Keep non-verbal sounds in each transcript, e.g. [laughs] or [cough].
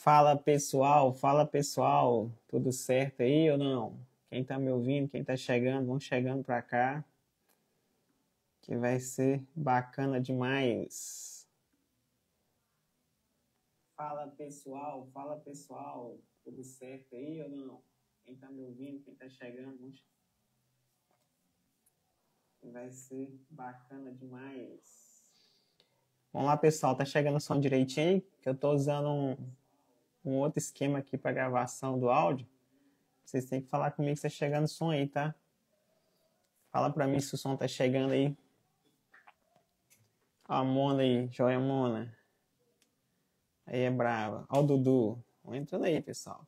Fala pessoal, fala pessoal, tudo certo aí ou não? Quem tá me ouvindo, quem tá chegando, vão chegando pra cá, que vai ser bacana demais. Fala pessoal, fala pessoal, tudo certo aí ou não? Quem tá me ouvindo, quem tá chegando, vão chegando vai ser bacana demais. Vamos lá, pessoal, tá chegando o som direitinho, que eu tô usando um um outro esquema aqui para gravação do áudio, vocês têm que falar comigo se tá chegando o som aí, tá? Fala para mim se o som tá chegando aí. A Mona aí, joia Mona. Aí é brava. Ó o Dudu. Vou entrando aí, pessoal.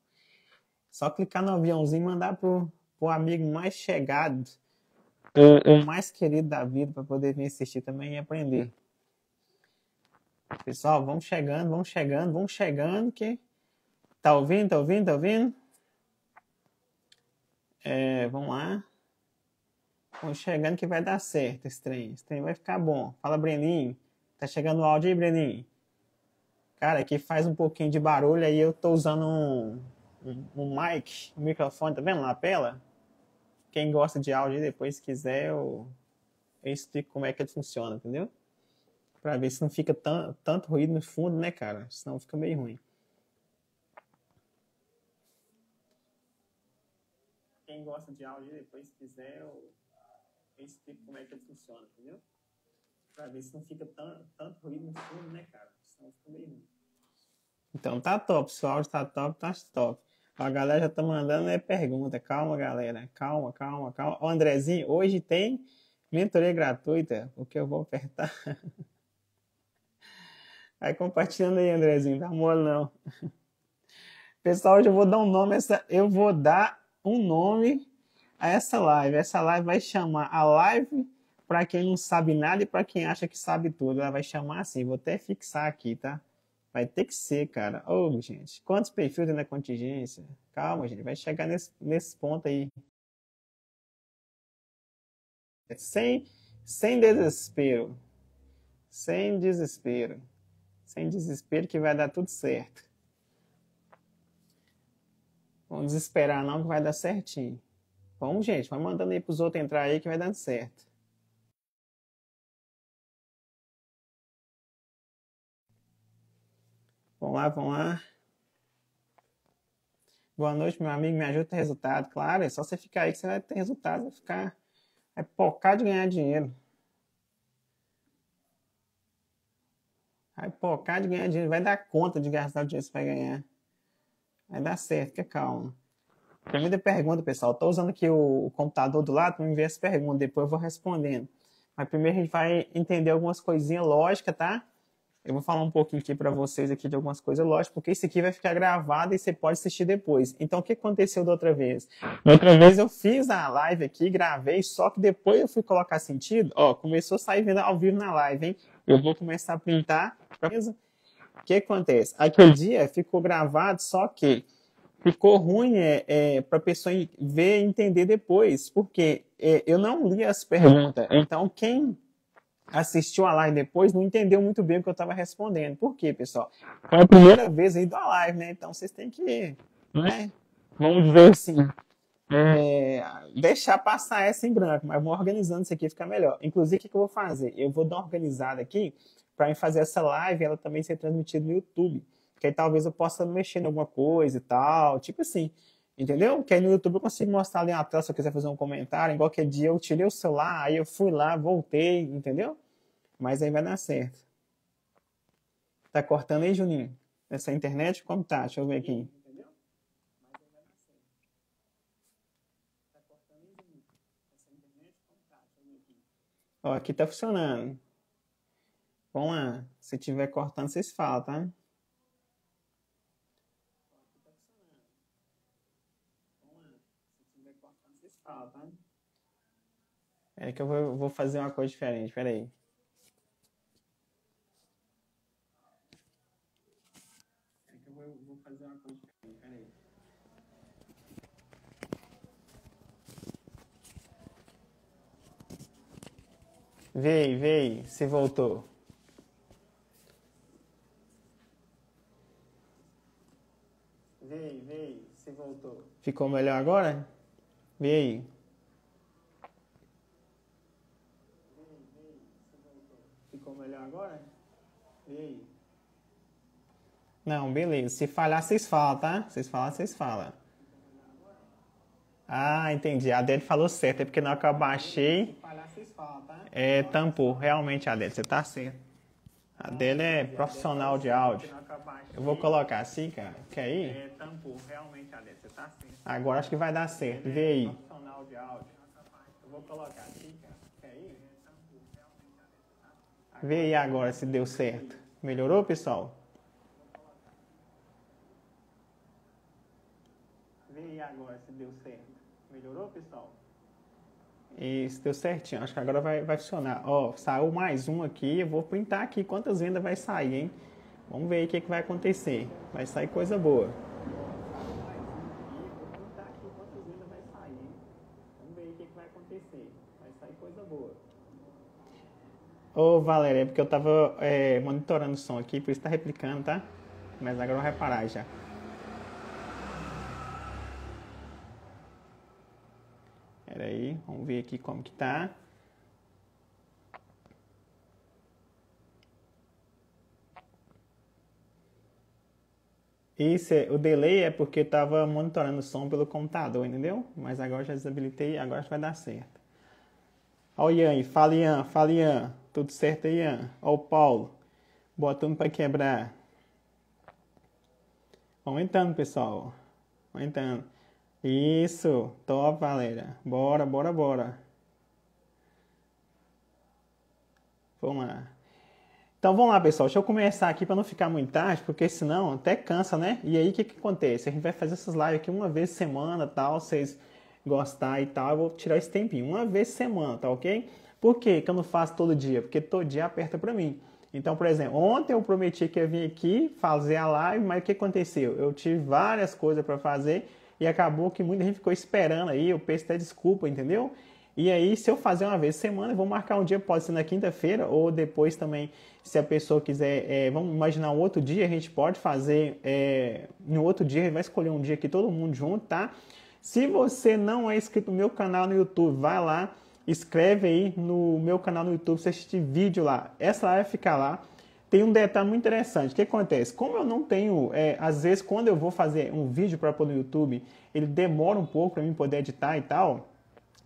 Só clicar no aviãozinho e mandar pro, pro amigo mais chegado, é, é. o mais querido da vida, para poder vir assistir também e aprender. Pessoal, vamos chegando, vamos chegando, vamos chegando, que Tá ouvindo? Tá ouvindo? Tá ouvindo? É, vamos lá. Vamos chegando que vai dar certo esse trem. Esse trem vai ficar bom. Fala, Breninho. Tá chegando o áudio aí, Breninho? Cara, aqui faz um pouquinho de barulho aí. Eu tô usando um, um, um mic, um microfone. Tá vendo? Lapela? Quem gosta de áudio depois, se quiser, eu, eu explico como é que ele funciona, entendeu? Pra ver se não fica tanto ruído no fundo, né, cara? Senão fica meio ruim. quem gosta de áudio depois quiser, eu, eu explico tipo, como é que ele funciona, entendeu? Pra ver se não fica tão, tanto ruído no fundo, né, cara? Senão fica meio ruim. Então tá top, se o áudio tá top, tá top. A galera já tá mandando né, pergunta. Calma, galera. Calma, calma, calma. Ô, Andrezinho, hoje tem mentoria gratuita, porque eu vou apertar. Aí [laughs] compartilhando aí, Andrezinho. Dá mole não. [laughs] Pessoal, hoje eu vou dar um nome. Essa, eu vou dar um nome a essa live. Essa live vai chamar a live para quem não sabe nada e para quem acha que sabe tudo. Ela vai chamar assim. Vou até fixar aqui, tá? Vai ter que ser, cara. Ô, oh, gente, quantos perfis tem na é contingência? Calma, gente, vai chegar nesse, nesse ponto aí. Sem, sem desespero. Sem desespero. Sem desespero que vai dar tudo certo. Vamos desesperar não que vai dar certinho. Vamos, gente, vai mandando aí pros outros entrar aí que vai dando certo. Vamos lá, vamos lá. Boa noite, meu amigo. Me ajuda a ter resultado. Claro, é só você ficar aí que você vai ter resultado. Vai ficar. É pocar de ganhar dinheiro. Vai pocar de ganhar dinheiro. Vai dar conta de gastar o dinheiro que você vai ganhar. Vai dar certo, fica calmo. Primeira pergunta, pessoal. Estou usando aqui o, computador do lado para me ver as perguntas, depois eu vou respondendo. Mas primeiro a gente vai entender algumas coisinhas lógicas, tá? Eu vou falar um pouquinho aqui para vocês aqui de algumas coisas lógicas, porque isso aqui vai ficar gravado e você pode assistir depois. Então, o que aconteceu da outra vez? Da outra vez eu fiz a live aqui, gravei, só que depois eu fui colocar sentido, ó, começou a sair vendo ao vivo na live, hein? Eu vou começar a pintar, beleza? Pra o que acontece? Aquele hum. dia ficou gravado, só que ficou ruim é, é para a pessoa ver e entender depois, porque é, eu não li as perguntas. Hum. Então, quem assistiu a live depois não entendeu muito bem o que eu estava respondendo. Por quê, pessoal? Foi a primeira vez aí da live, né? Então, vocês têm que, hum. né? Vamos ver, assim, é, deixar passar essa em branco, mas vou organizando isso aqui, fica melhor. Inclusive, o que, que eu vou fazer? Eu vou dar uma organizada aqui para fazer essa live ela também ser transmitida no YouTube. Que aí talvez eu possa mexer em alguma coisa e tal, tipo assim. Entendeu? Que aí no YouTube eu consigo mostrar ali na tela se eu quiser fazer um comentário. Igual que dia eu tirei o celular, aí eu fui lá, voltei, entendeu? Mas aí vai dar certo. Tá cortando aí, Juninho? Essa internet, como tá? Deixa eu ver aqui. Ó, aqui tá funcionando. Bom, se tiver cortando, vocês falam, tá? É que eu vou, vou fazer uma coisa diferente, peraí. É que eu vou, vou fazer uma coisa diferente, peraí. Vei, vei, se voltou. Ficou melhor agora? Vê aí. Ficou melhor agora? Vê aí. Não, beleza. Se falhar, vocês falam, tá? Vocês falam, vocês falam. Ah, entendi. A Adele falou certo. É porque na hora que eu baixei. Se falhar, vocês falam, tá? É, tampou. Realmente, Adele, você tá certo. A dele é profissional de áudio. Eu vou colocar assim, cara. Quer ir? É, tá assim. Agora acho que vai dar certo. Vê aí. É assim, é, Vê aí tá agora se deu certo. Melhorou, pessoal? Vê aí agora se deu certo. Melhorou, pessoal? Isso, deu certinho, acho que agora vai, vai funcionar. Ó, saiu mais um aqui, eu vou printar aqui quantas vendas vai sair, hein? Vamos ver o que, é que vai acontecer. Vai sair coisa boa. Ô oh, Valéria, é porque eu tava é, monitorando o som aqui, por isso tá replicando, tá? Mas agora eu vou reparar já. Pera aí, vamos ver aqui como que tá. Isso, é, o delay é porque eu estava monitorando o som pelo computador, entendeu? Mas agora já desabilitei, agora vai dar certo. Ó o Ian, fala Ian, fala Ian. Tudo certo aí, Ian? Ó o Paulo, botando para quebrar. Aumentando, pessoal. Aumentando. Isso, top, galera. Bora, bora, bora. Vamos lá. Então vamos lá, pessoal. Deixa eu começar aqui para não ficar muito tarde, porque senão até cansa, né? E aí o que, que acontece? A gente vai fazer essas lives aqui uma vez semana, tal. Vocês gostar e tal, eu vou tirar esse tempinho, uma vez semana, tá ok? Por que eu não faço todo dia? Porque todo dia aperta para mim. Então, por exemplo, ontem eu prometi que ia vir aqui fazer a live, mas o que aconteceu? Eu tive várias coisas para fazer e acabou que muita gente ficou esperando aí, eu peço até desculpa, entendeu? E aí, se eu fazer uma vez por semana, eu vou marcar um dia, pode ser na quinta-feira, ou depois também, se a pessoa quiser, é, vamos imaginar um outro dia, a gente pode fazer é, no outro dia, a gente vai escolher um dia aqui todo mundo junto, tá? Se você não é inscrito no meu canal no YouTube, vai lá, escreve aí no meu canal no YouTube, você assiste vídeo lá. Essa lá vai ficar lá tem um detalhe muito interessante. O que acontece? Como eu não tenho, é, às vezes, quando eu vou fazer um vídeo para pôr no YouTube, ele demora um pouco para mim poder editar e tal.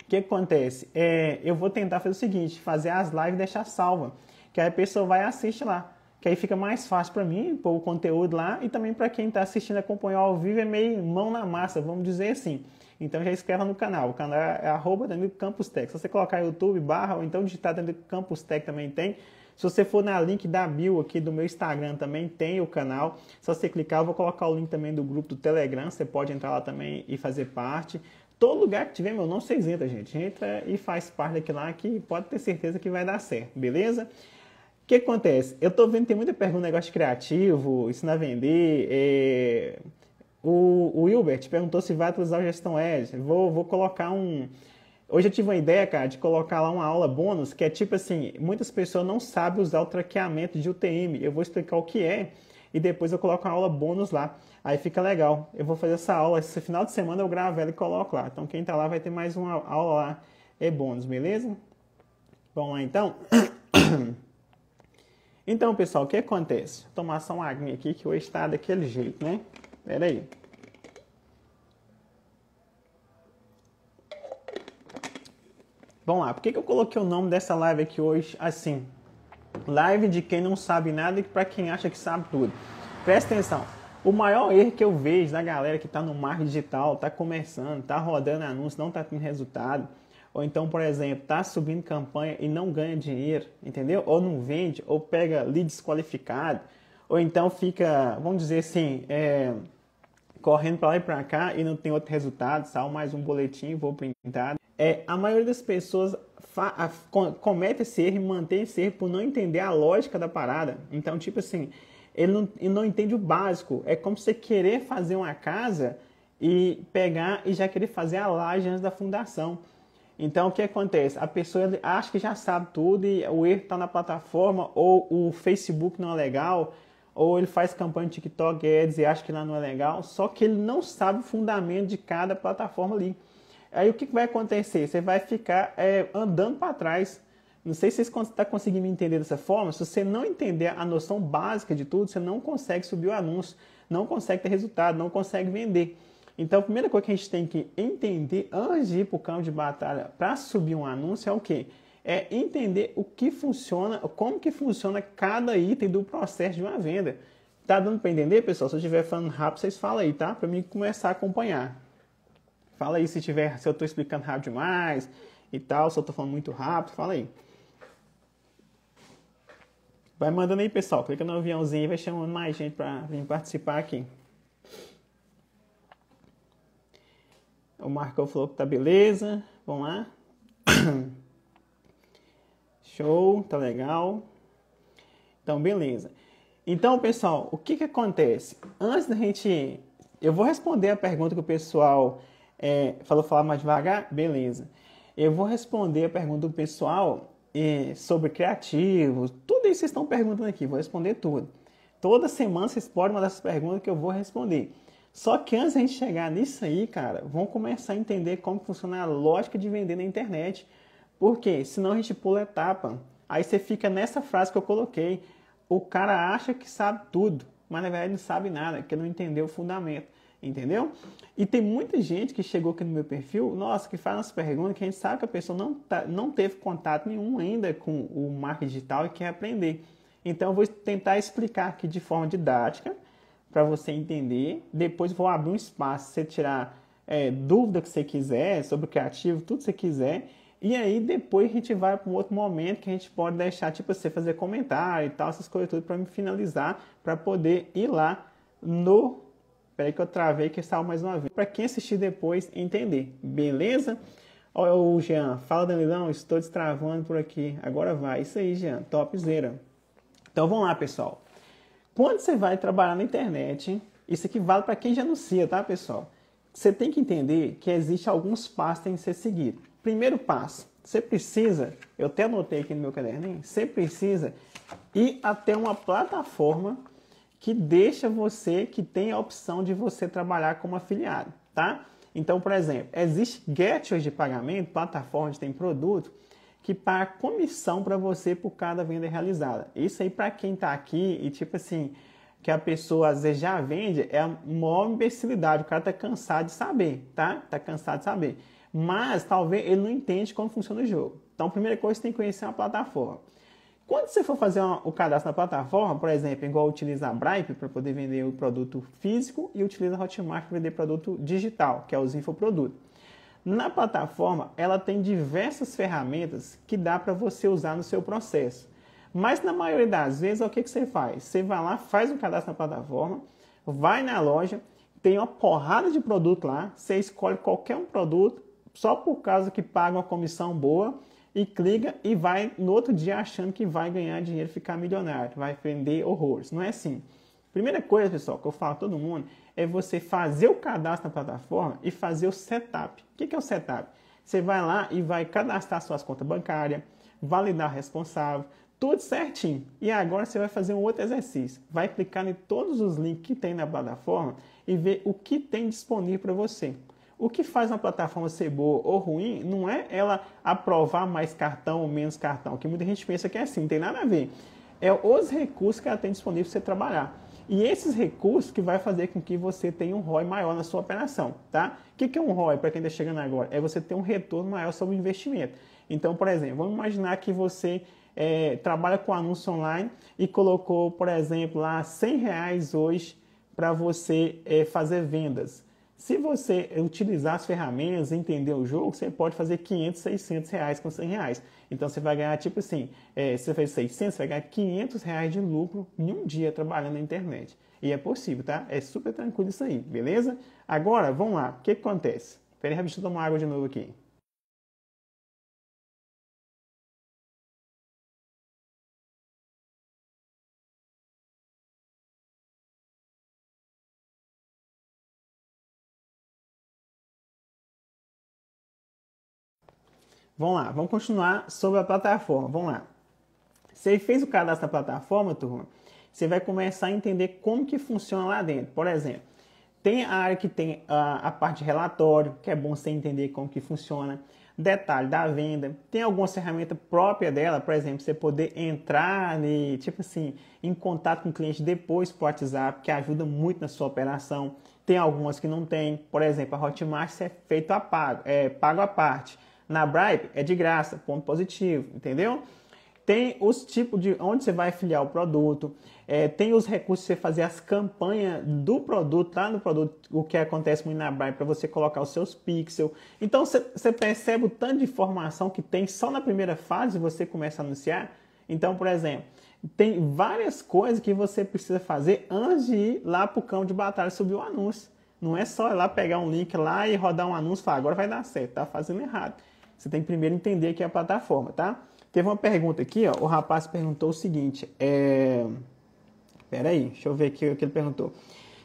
O que acontece? É, eu vou tentar fazer o seguinte: fazer as lives e deixar salva, que aí a pessoa vai e assiste lá. Que aí fica mais fácil para mim pôr o conteúdo lá e também para quem está assistindo acompanhar ao vivo é meio mão na massa, vamos dizer assim. Então já inscreva no canal. O canal é arroba Danilo Campus Tech. Se você colocar YouTube barra ou então digitar Danilo Campus Tech também tem se você for na link da bio aqui do meu Instagram também tem o canal. Só você clicar, eu vou colocar o link também do grupo do Telegram. Você pode entrar lá também e fazer parte. Todo lugar que tiver meu nome, você entra, gente. Entra e faz parte daqui lá que pode ter certeza que vai dar certo, beleza? O que acontece? Eu tô vendo que tem muita pergunta, negócio criativo, ensinar a vender. É... O, o Hilbert perguntou se vai utilizar o Gestão Edge. Vou, vou colocar um, Hoje eu tive uma ideia, cara, de colocar lá uma aula bônus, que é tipo assim, muitas pessoas não sabem usar o traqueamento de UTM. Eu vou explicar o que é e depois eu coloco uma aula bônus lá. Aí fica legal. Eu vou fazer essa aula, esse final de semana eu gravo ela e coloco lá. Então quem tá lá vai ter mais uma aula lá e é bônus, beleza? Vamos lá então? [coughs] Então, pessoal, o que acontece? Vou tomar só uma aguinha aqui que hoje é daquele jeito, né? Pera aí. Vamos lá, por que, que eu coloquei o nome dessa live aqui hoje assim? Live de quem não sabe nada e para quem acha que sabe tudo. Presta atenção. O maior erro que eu vejo da galera que está no marketing digital, está começando, está rodando anúncio, não está tendo resultado, ou então, por exemplo, está subindo campanha e não ganha dinheiro, entendeu? Ou não vende, ou pega lead desqualificado, ou então fica, vamos dizer assim, é, correndo para lá e para cá e não tem outro resultado, Sal mais um boletim, vou printar é, a maioria das pessoas a, comete esse erro e mantém esse erro por não entender a lógica da parada. Então, tipo assim, ele não, ele não entende o básico. É como você querer fazer uma casa e pegar e já querer fazer a laje antes da fundação. Então, o que acontece? A pessoa acha que já sabe tudo e o erro está na plataforma, ou o Facebook não é legal, ou ele faz campanha de TikTok Ads e acha que lá não é legal, só que ele não sabe o fundamento de cada plataforma ali. Aí o que vai acontecer? Você vai ficar é, andando para trás. Não sei se você está conseguindo me entender dessa forma. Se você não entender a noção básica de tudo, você não consegue subir o anúncio, não consegue ter resultado, não consegue vender. Então, a primeira coisa que a gente tem que entender antes de ir para o campo de batalha para subir um anúncio é o quê? É entender o que funciona, como que funciona cada item do processo de uma venda. Tá dando para entender, pessoal? Se eu estiver falando rápido, vocês falam aí, tá? Para mim começar a acompanhar. Fala aí se tiver, se eu estou explicando rápido demais e tal, se eu estou falando muito rápido, fala aí. Vai mandando aí, pessoal. Clica no aviãozinho e vai chamando mais gente para vir participar aqui. O Marco falou que tá beleza. Vamos lá. [coughs] Show, tá legal. Então, beleza. Então, pessoal, o que que acontece? Antes da gente... Eu vou responder a pergunta que o pessoal é, falou falar mais devagar? Beleza. Eu vou responder a pergunta do pessoal é, sobre criativos, tudo isso vocês estão perguntando aqui, vou responder tudo. Toda semana vocês podem mandar essas perguntas que eu vou responder. Só que antes a gente chegar nisso aí, cara, vão começar a entender como funciona a lógica de vender na internet. Porque senão a gente pula a etapa. Aí você fica nessa frase que eu coloquei. O cara acha que sabe tudo, mas na verdade não sabe nada, porque não entendeu o fundamento entendeu? E tem muita gente que chegou aqui no meu perfil, nossa, que faz umas perguntas que a gente sabe que a pessoa não, tá, não teve contato nenhum ainda com o marketing digital e quer aprender. Então eu vou tentar explicar aqui de forma didática para você entender. Depois vou abrir um espaço, você tirar é, dúvida que você quiser sobre o criativo, tudo que você quiser. E aí depois a gente vai para um outro momento que a gente pode deixar tipo você fazer comentário e tal, essas coisas tudo para me finalizar, para poder ir lá no Peraí que eu travei que estava mais uma vez. Para quem assistir depois entender, beleza? Olha o Jean, fala Danilão, estou destravando por aqui. Agora vai, isso aí Jean, topzera. Então vamos lá pessoal. Quando você vai trabalhar na internet, isso aqui vale para quem já anuncia, tá pessoal? Você tem que entender que existe alguns passos que tem que ser seguido. Primeiro passo, você precisa, eu até anotei aqui no meu caderninho, você precisa ir até uma plataforma que deixa você que tem a opção de você trabalhar como afiliado, tá? Então, por exemplo, existe gateways de pagamento, plataformas que tem produto que paga comissão para você por cada venda realizada. Isso aí para quem está aqui e tipo assim, que a pessoa às vezes já vende, é a maior imbecilidade, o cara tá cansado de saber, tá? Tá cansado de saber. Mas talvez ele não entende como funciona o jogo. Então, a primeira coisa, você tem que conhecer uma plataforma. Quando você for fazer uma, o cadastro na plataforma, por exemplo, igual utiliza a Bripe para poder vender o produto físico e utiliza a Hotmart para vender produto digital, que é os infoprodutos. Na plataforma, ela tem diversas ferramentas que dá para você usar no seu processo. Mas na maioria das vezes, o que, que você faz? Você vai lá, faz o um cadastro na plataforma, vai na loja, tem uma porrada de produto lá, você escolhe qualquer um produto, só por causa que paga uma comissão boa, e clica e vai no outro dia achando que vai ganhar dinheiro, ficar milionário, vai vender horrores. Não é assim. Primeira coisa, pessoal, que eu falo a todo mundo é você fazer o cadastro na plataforma e fazer o setup. O que é o setup? Você vai lá e vai cadastrar suas contas bancárias, validar responsável, tudo certinho. E agora você vai fazer um outro exercício. Vai clicar em todos os links que tem na plataforma e ver o que tem disponível para você. O que faz uma plataforma ser boa ou ruim não é ela aprovar mais cartão ou menos cartão, que muita gente pensa que é assim, não tem nada a ver. É os recursos que ela tem disponível para você trabalhar. E esses recursos que vai fazer com que você tenha um ROI maior na sua operação, tá? O que, que é um ROI, para quem está chegando agora? É você ter um retorno maior sobre o investimento. Então, por exemplo, vamos imaginar que você é, trabalha com anúncio online e colocou, por exemplo, lá 100 reais hoje para você é, fazer vendas. Se você utilizar as ferramentas e entender o jogo, você pode fazer 500, 600 reais com 100 reais. Então você vai ganhar, tipo assim, é, se você fez 600, você vai ganhar 500 reais de lucro em um dia trabalhando na internet. E é possível, tá? É super tranquilo isso aí, beleza? Agora, vamos lá. O que, que acontece? Peraí, deixa eu tomar água de novo aqui. Vamos lá, vamos continuar sobre a plataforma. Vamos lá. Você fez o cadastro da plataforma, turma, você vai começar a entender como que funciona lá dentro. Por exemplo, tem a área que tem a, a parte de relatório, que é bom você entender como que funciona. Detalhe da venda, tem alguma ferramenta própria dela, por exemplo, você poder entrar e, tipo assim, em contato com o cliente depois por WhatsApp, que ajuda muito na sua operação. Tem algumas que não tem, por exemplo, a Hotmart é feito a pago, é pago a parte. Na Bribe é de graça, ponto positivo, entendeu? Tem os tipos de onde você vai filiar o produto, é, tem os recursos de você fazer as campanhas do produto, lá tá? no produto, o que acontece muito na Bribe, para você colocar os seus pixels. Então você percebe o tanto de informação que tem só na primeira fase você começa a anunciar. Então, por exemplo, tem várias coisas que você precisa fazer antes de ir lá para o campo de batalha subir o anúncio. Não é só ir lá pegar um link lá e rodar um anúncio e falar, agora vai dar certo, tá fazendo errado. Você tem que primeiro entender que é a plataforma, tá? Teve uma pergunta aqui, ó. O rapaz perguntou o seguinte: é. Pera aí, deixa eu ver aqui o que ele perguntou.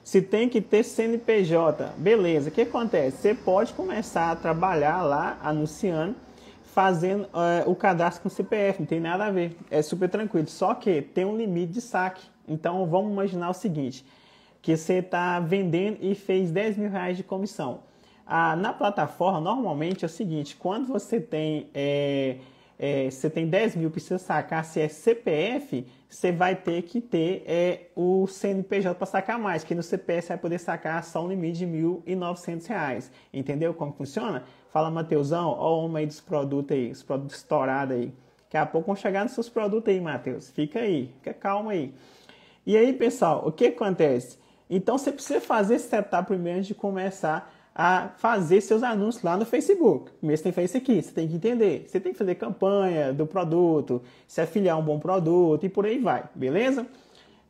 Se tem que ter CNPJ, beleza. O que acontece? Você pode começar a trabalhar lá anunciando, fazendo é, o cadastro com CPF, não tem nada a ver. É super tranquilo. Só que tem um limite de saque. Então vamos imaginar o seguinte: que você está vendendo e fez 10 mil reais de comissão. Ah, na plataforma, normalmente é o seguinte: quando você tem, é, é, você tem 10 mil, precisa sacar, se é CPF, você vai ter que ter é, o CNPJ para sacar mais, que no CPF você vai poder sacar só um limite de R$ 1.900. Entendeu como funciona? Fala, Mateusão, ó, homem aí dos produtos aí, os produtos estourados aí. Daqui a pouco vão chegar nos seus produtos aí, Matheus. Fica aí, fica calma aí. E aí, pessoal, o que acontece? Então você precisa fazer esse setup primeiro antes de começar a fazer seus anúncios lá no Facebook. Mesmo tem que isso aqui, você tem que entender. Você tem que fazer campanha do produto, se afiliar é a um bom produto e por aí vai, beleza?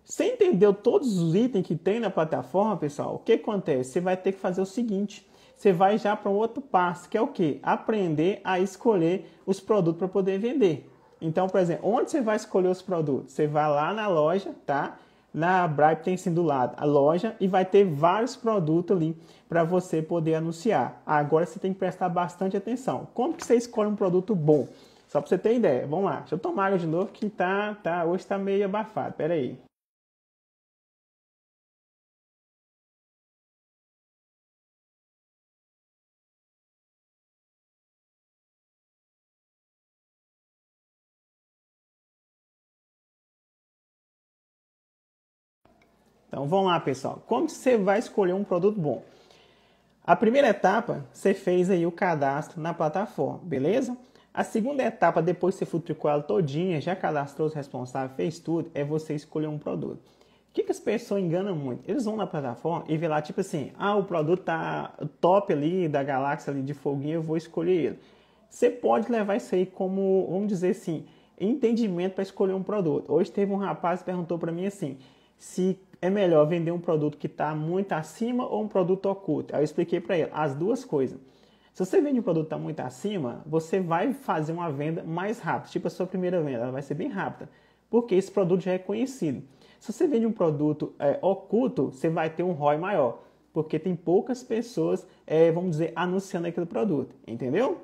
Você entendeu todos os itens que tem na plataforma, pessoal? O que acontece? Você vai ter que fazer o seguinte: você vai já para um outro passo, que é o que? Aprender a escolher os produtos para poder vender. Então, por exemplo, onde você vai escolher os produtos? Você vai lá na loja, tá? na tem do lado, a loja, e vai ter vários produtos ali para você poder anunciar. Agora você tem que prestar bastante atenção. Como que você escolhe um produto bom? Só para você ter ideia. Vamos lá. Deixa eu tomar água de novo que tá, tá, hoje está meio abafado. Pera aí. Então vamos lá, pessoal. Como você vai escolher um produto bom? A primeira etapa, você fez aí o cadastro na plataforma, beleza? A segunda etapa, depois que você futricou ela todinha, já cadastrou os responsáveis, fez tudo, é você escolher um produto. O que, que as pessoas enganam muito? Eles vão na plataforma e vê lá, tipo assim, ah, o produto tá top ali, da galáxia ali de foguinho, eu vou escolher ele. Você pode levar isso aí como, vamos dizer assim, entendimento para escolher um produto. Hoje teve um rapaz que perguntou para mim assim, se é melhor vender um produto que está muito acima ou um produto oculto? Aí eu expliquei para ele as duas coisas. Se você vende um produto que está muito acima, você vai fazer uma venda mais rápida, tipo a sua primeira venda, ela vai ser bem rápida, porque esse produto já é conhecido. Se você vende um produto é, oculto, você vai ter um ROI maior, porque tem poucas pessoas, é, vamos dizer, anunciando aquele produto, entendeu?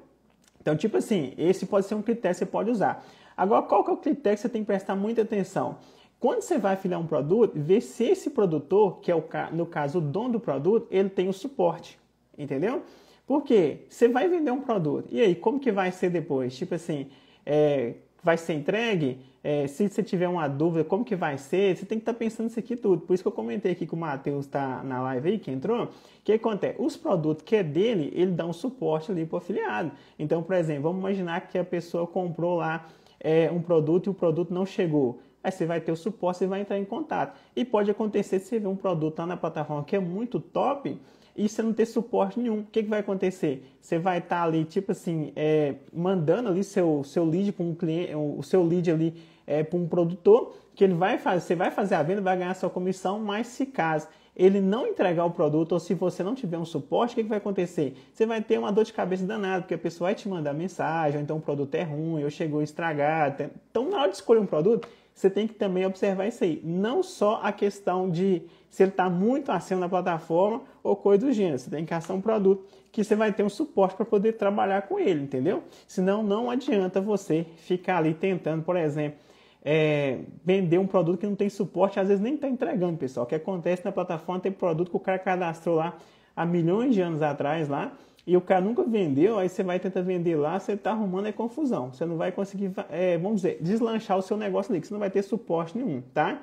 Então, tipo assim, esse pode ser um critério que você pode usar. Agora, qual que é o critério que você tem que prestar muita atenção? Quando você vai afiliar um produto, vê se esse produtor, que é o no caso o dono do produto, ele tem o suporte, entendeu? Porque você vai vender um produto, e aí como que vai ser depois? Tipo assim, é, vai ser entregue? É, se você tiver uma dúvida, como que vai ser? Você tem que estar tá pensando isso aqui tudo. Por isso que eu comentei aqui que o Matheus está na live aí, que entrou. O que acontece? Os produtos que é dele, ele dá um suporte ali para o afiliado. Então, por exemplo, vamos imaginar que a pessoa comprou lá é, um produto e o produto não chegou aí você vai ter o suporte e vai entrar em contato. E pode acontecer se você ver um produto lá na plataforma que é muito top e você não ter suporte nenhum. O que, que vai acontecer? Você vai estar tá ali, tipo assim, é, mandando ali seu, seu lead para um cliente, o seu lead ali é, para um produtor, que ele vai fazer, você vai fazer a venda, vai ganhar sua comissão, mas se caso ele não entregar o produto ou se você não tiver um suporte, o que, que, vai acontecer? Você vai ter uma dor de cabeça danada, porque a pessoa vai te mandar mensagem, ou então o produto é ruim, ou chegou estragado. Então, na hora de escolher um produto, você tem que também observar isso aí. Não só a questão de se ele está muito acima da plataforma ou coisa do gênero. Você tem que achar um produto que você vai ter um suporte para poder trabalhar com ele, entendeu? Senão não adianta você ficar ali tentando, por exemplo, é, vender um produto que não tem suporte, às vezes nem está entregando, pessoal. O que acontece na plataforma tem produto que o cara cadastrou lá há milhões de anos atrás lá e o cara nunca vendeu, aí você vai tentar vender lá, você tá arrumando é confusão. Você não vai conseguir, é, vamos dizer, deslanchar o seu negócio ali, que você não vai ter suporte nenhum, tá?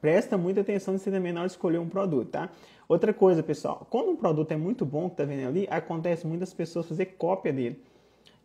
Presta muita atenção nisso também na hora de escolher um produto, tá? Outra coisa, pessoal, quando um produto é muito bom que tá vendo ali, acontece muitas pessoas fazer cópia dele.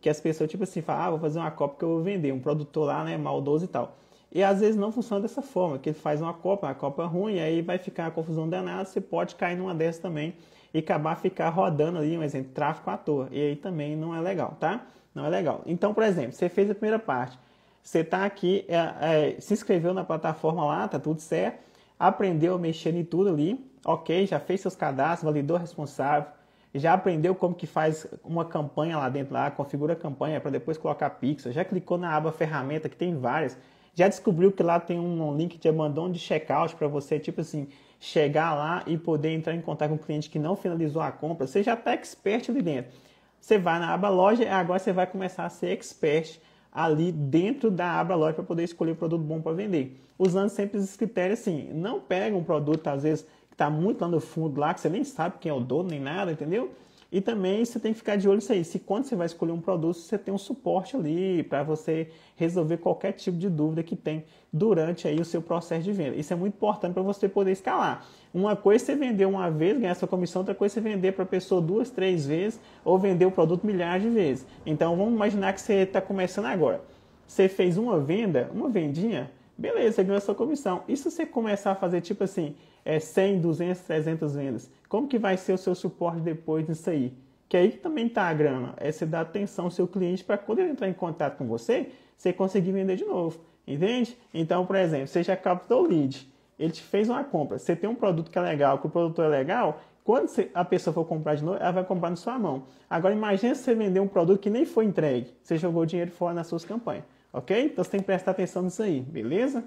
Que as pessoas, tipo assim, falam, ah, vou fazer uma cópia que eu vou vender, um produtor lá, né, maldoso e tal. E às vezes não funciona dessa forma, que ele faz uma cópia, uma cópia ruim, aí vai ficar a confusão danada, você pode cair numa dessas também e acabar ficar rodando ali, um exemplo, tráfego à toa. E aí também não é legal, tá? Não é legal. Então, por exemplo, você fez a primeira parte, você está aqui, é, é, se inscreveu na plataforma lá, tá tudo certo, aprendeu a mexer em tudo ali, ok, já fez seus cadastros, validou responsável, já aprendeu como que faz uma campanha lá dentro, lá, configura a campanha para depois colocar pixel, já clicou na aba ferramenta, que tem várias, já descobriu que lá tem um link de abandono de checkout para você, tipo assim, chegar lá e poder entrar em contato com o cliente que não finalizou a compra, você já está expert ali dentro. Você vai na aba loja, e é agora você vai começar a ser expert ali dentro da aba loja para poder escolher o produto bom para vender. Usando sempre esses critérios assim, não pega um produto às vezes que está muito lá no fundo lá, que você nem sabe quem é o dono nem nada, entendeu? E também você tem que ficar de olho nisso aí. Se quando você vai escolher um produto, você tem um suporte ali para você resolver qualquer tipo de dúvida que tem durante aí o seu processo de venda. Isso é muito importante para você poder escalar. Uma coisa é você vender uma vez, ganhar sua comissão, outra coisa é você vender para a pessoa duas, três vezes ou vender o produto milhares de vezes. Então vamos imaginar que você está começando agora. Você fez uma venda, uma vendinha, beleza, você ganhou sua comissão. E se você começar a fazer tipo assim, é, 100, 200, 300 vendas? como que vai ser o seu suporte depois disso aí? Que aí também está a grana, é você dar atenção ao seu cliente para quando ele entrar em contato com você, você conseguir vender de novo, entende? Então, por exemplo, você já captou o lead, ele te fez uma compra, você tem um produto que é legal, que o produto é legal, quando a pessoa for comprar de novo, ela vai comprar na sua mão. Agora, imagine você vender um produto que nem foi entregue, você jogou dinheiro fora nas suas campanhas, ok? Então, você tem que prestar atenção nisso aí, beleza?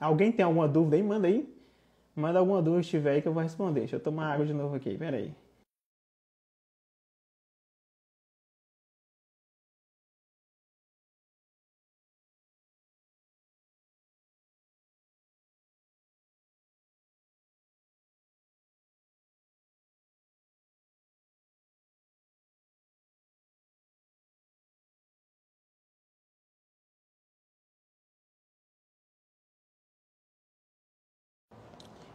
Alguém tem alguma dúvida aí? Manda aí manda alguma dúvida tiver aí que eu vou responder. Deixa eu tomar água de novo aqui, peraí.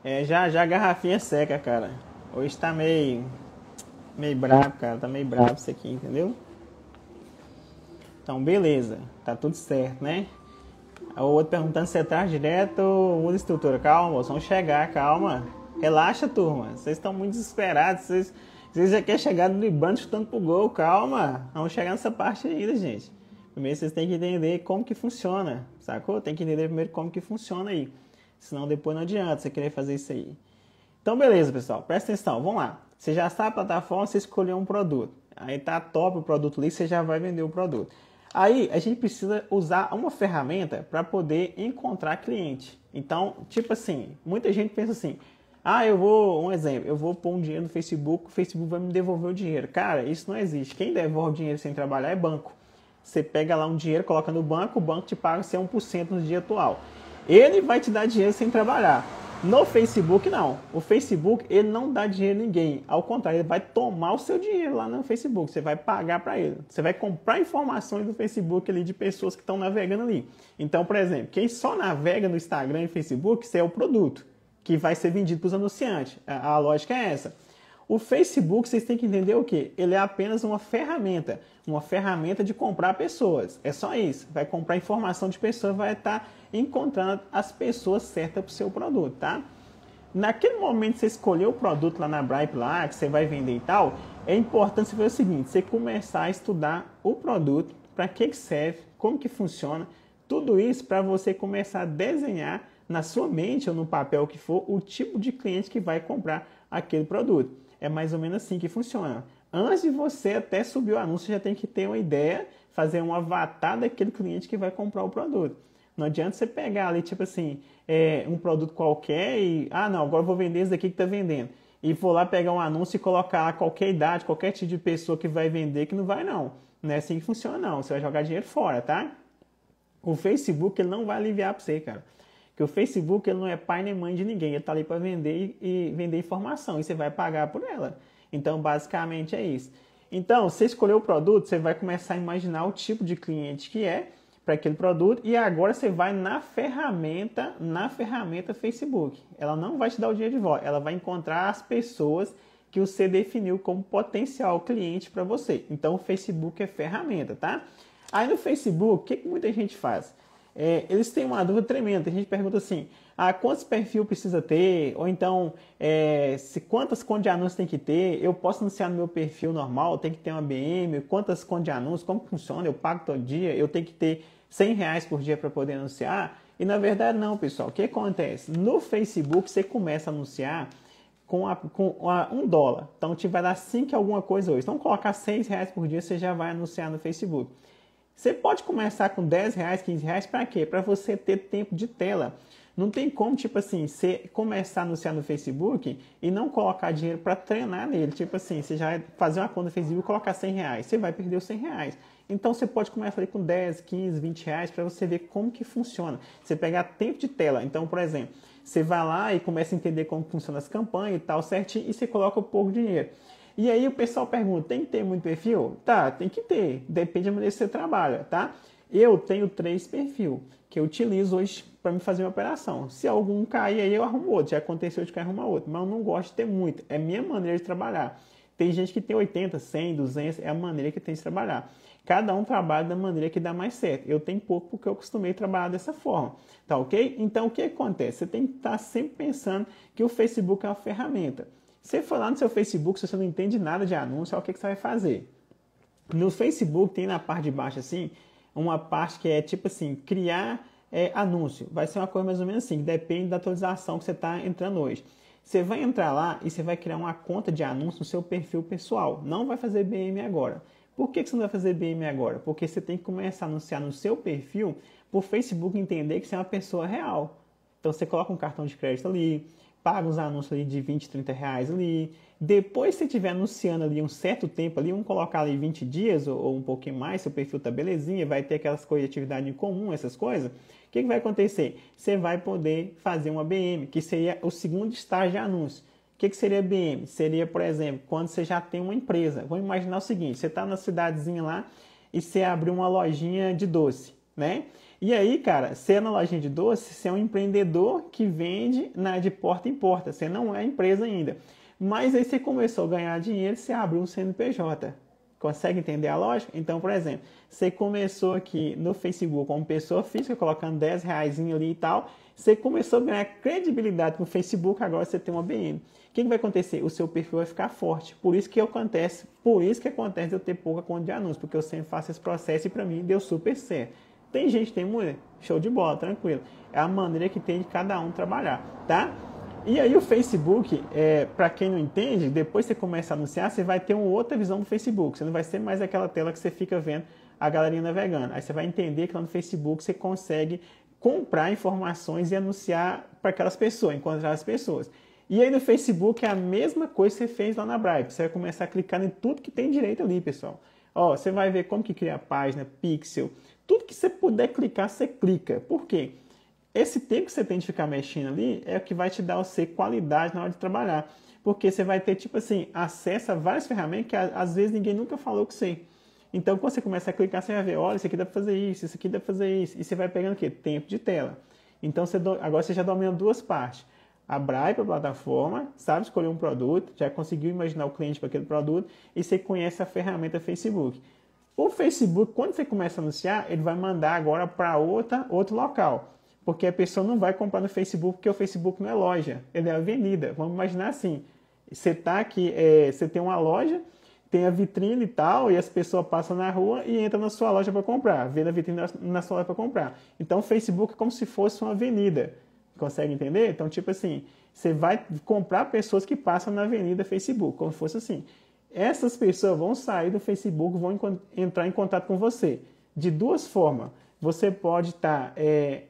É, já já a garrafinha é seca, cara. Hoje tá meio. meio brabo, cara. Tá meio brabo isso aqui, entendeu? Então, beleza. Tá tudo certo, né? O outro perguntando se é tarde direto ou usa estrutura. Calma, vamos chegar, calma. Relaxa, turma. Vocês estão muito desesperados. Vocês, vocês já querem chegar no Libano chutando pro gol. Calma. Vamos chegar nessa parte ainda, gente. Primeiro vocês têm que entender como que funciona, sacou? Tem que entender primeiro como que funciona aí. Senão depois não adianta você querer fazer isso aí. Então, beleza, pessoal. Presta atenção. Vamos lá. Você já sabe a plataforma, você escolheu um produto. Aí tá top o produto ali, você já vai vender o produto. Aí a gente precisa usar uma ferramenta para poder encontrar cliente. Então, tipo assim, muita gente pensa assim: ah, eu vou, um exemplo, eu vou pôr um dinheiro no Facebook, o Facebook vai me devolver o dinheiro. Cara, isso não existe. Quem devolve dinheiro sem trabalhar é banco. Você pega lá um dinheiro, coloca no banco, o banco te paga se 1% no dia atual. Ele vai te dar dinheiro sem trabalhar. No Facebook, não. O Facebook, ele não dá dinheiro a ninguém. Ao contrário, ele vai tomar o seu dinheiro lá no Facebook. Você vai pagar para ele. Você vai comprar informações do Facebook ali de pessoas que estão navegando ali. Então, por exemplo, quem só navega no Instagram e Facebook, você é o produto que vai ser vendido para os anunciantes. A lógica é essa. O Facebook, vocês têm que entender o que? Ele é apenas uma ferramenta, uma ferramenta de comprar pessoas. É só isso. Vai comprar informação de pessoas, vai estar encontrando as pessoas certas para o seu produto, tá? Naquele momento que você escolheu o produto lá na Bripe lá, que você vai vender e tal, é importante você fazer o seguinte, você começar a estudar o produto, para que, que serve, como que funciona, tudo isso para você começar a desenhar na sua mente ou no papel que for o tipo de cliente que vai comprar aquele produto é mais ou menos assim que funciona. Antes de você até subir o anúncio, já tem que ter uma ideia, fazer um avatar daquele cliente que vai comprar o produto. Não adianta você pegar ali, tipo assim, é, um produto qualquer e, ah, não, agora eu vou vender esse daqui que está vendendo. E vou lá pegar um anúncio e colocar qualquer idade, qualquer tipo de pessoa que vai vender, que não vai não. Não é assim que funciona, não. Você vai jogar dinheiro fora, tá? O Facebook ele não vai aliviar para você, cara que o Facebook ele não é pai nem mãe de ninguém, ele está ali para vender e, vender informação e você vai pagar por ela. Então, basicamente é isso. Então, você escolheu o produto, você vai começar a imaginar o tipo de cliente que é para aquele produto e agora você vai na ferramenta, na ferramenta Facebook. Ela não vai te dar o dia de volta, ela vai encontrar as pessoas que você definiu como potencial cliente para você. Então, o Facebook é ferramenta, tá? Aí no Facebook, o que, que muita gente faz? é, eles têm uma dúvida tremenda. A gente pergunta assim: ah, quantos perfil precisa ter? Ou então, é, se quantas contas de anúncio tem que ter? Eu posso anunciar no meu perfil normal? Tem que ter uma BM? Quantas contas de anúncio? Como funciona? Eu pago todo dia? Eu tenho que ter 100 reais por dia para poder anunciar? E na verdade, não, pessoal. O que acontece? No Facebook, você começa a anunciar com, a, com a, um dólar. Então, te vai dar 5 alguma coisa hoje. Então, colocar 6 reais por dia, você já vai anunciar no Facebook. Você pode começar com 10 reais, 15 reais, para quê? Para você ter tempo de tela. Não tem como, tipo assim, você começar a anunciar no Facebook e não colocar dinheiro para treinar nele. Tipo assim, você já fazer uma conta no Facebook e colocar 100 reais. Você vai perder os 100 reais. Então você pode começar ali com 10, 15, 20 reais para você ver como que funciona. Você pegar tempo de tela. Então, por exemplo, você vai lá e começa a entender como funcionam as campanhas e tal certinho e você coloca pouco dinheiro. E aí o pessoal pergunta: tem que ter muito perfil? Tá, tem que ter. Depende da maneira que você trabalha, tá? Eu tenho três perfis que eu utilizo hoje para me fazer uma operação. Se algum cair aí, eu arrumo outro. Já aconteceu de que arrumar outro, mas eu não gosto de ter muito. É minha maneira de trabalhar. Tem gente que tem 80, 100, 200, é a maneira que tem de trabalhar. Cada um trabalha da maneira que dá mais certo. Eu tenho pouco porque eu costumei trabalhar dessa forma, tá ok? Então o que acontece? Você tem que estar tá sempre pensando que o Facebook é uma ferramenta. Você for lá no seu Facebook, se você não entende nada de anúncio, o que, que você vai fazer. No Facebook tem na parte de baixo assim, uma parte que é tipo assim, criar é, anúncio. Vai ser uma coisa mais ou menos assim, depende da atualização que você está entrando hoje. Você vai entrar lá e você vai criar uma conta de anúncio no seu perfil pessoal. Não vai fazer BM agora. Por que, que você não vai fazer BM agora? Porque você tem que começar a anunciar no seu perfil para o Facebook entender que você é uma pessoa real. Então você coloca um cartão de crédito ali, paga uns anúncios ali de 20, 30 reais ali. Depois, se estiver anunciando ali um certo tempo ali, vamos colocar ali 20 dias ou, ou um pouquinho mais, seu perfil tá belezinha, vai ter aquelas coisas de atividade em comum, essas coisas. O que, que vai acontecer? Você vai poder fazer uma BM, que seria o segundo estágio de anúncio. O que, que seria BM? Seria, por exemplo, quando você já tem uma empresa. Vamos imaginar o seguinte: você está na cidadezinha lá e você abriu uma lojinha de doce, né? E aí, cara, você é na lojinha de doce, você é um empreendedor que vende na, né, de porta em porta, você não é empresa ainda. Mas aí você começou a ganhar dinheiro, você abriu um CNPJ. Consegue entender a lógica? Então, por exemplo, você começou aqui no Facebook como pessoa física, colocando 10 reais ali e tal. Você começou a ganhar credibilidade no Facebook, agora você tem uma BN. O que, vai acontecer? O seu perfil vai ficar forte. Por isso que acontece, por isso que acontece eu ter pouca conta de anúncios, porque eu sempre faço esse processo e para mim deu super certo. Tem gente, tem mulher. Show de bola, tranquilo. É a maneira que tem de cada um trabalhar, tá? E aí o Facebook, é, para quem não entende, depois você começa a anunciar, você vai ter uma outra visão do Facebook. Você não vai ser mais aquela tela que você fica vendo a galerinha navegando. Aí você vai entender que lá no Facebook você consegue comprar informações e anunciar para aquelas pessoas, encontrar as pessoas. E aí no Facebook é a mesma coisa que você fez lá na Bribe. Você vai começar a clicar em tudo que tem direito ali, pessoal. Ó, você vai ver como que cria a página, pixel, tudo que você puder clicar, você clica. Por quê? Esse tempo que você tem de ficar mexendo ali é o que vai te dar você qualidade na hora de trabalhar. Porque você vai ter, tipo assim, acesso a várias ferramentas que às vezes ninguém nunca falou com você. Então, quando você começa a clicar, você vai ver, olha, isso aqui dá para fazer isso, isso aqui dá para fazer isso. E você vai pegando o quê? Tempo de tela. Então, você do... agora você já domina duas partes. Abrai para a plataforma, sabe escolher um produto, já conseguiu imaginar o cliente para aquele produto e você conhece a ferramenta Facebook. O Facebook, quando você começa a anunciar, ele vai mandar agora para outra outro local. Porque a pessoa não vai comprar no Facebook, porque o Facebook não é loja, ele é avenida. Vamos imaginar assim: você tá aqui, é, você tem uma loja, tem a vitrine e tal, e as pessoas passam na rua e entram na sua loja para comprar, vendo a vitrine na sua loja para comprar. Então o Facebook é como se fosse uma avenida. Consegue entender? Então, tipo assim, você vai comprar pessoas que passam na avenida Facebook, como se fosse assim essas pessoas vão sair do Facebook, vão entrar em contato com você. De duas formas. Você pode estar tá, é,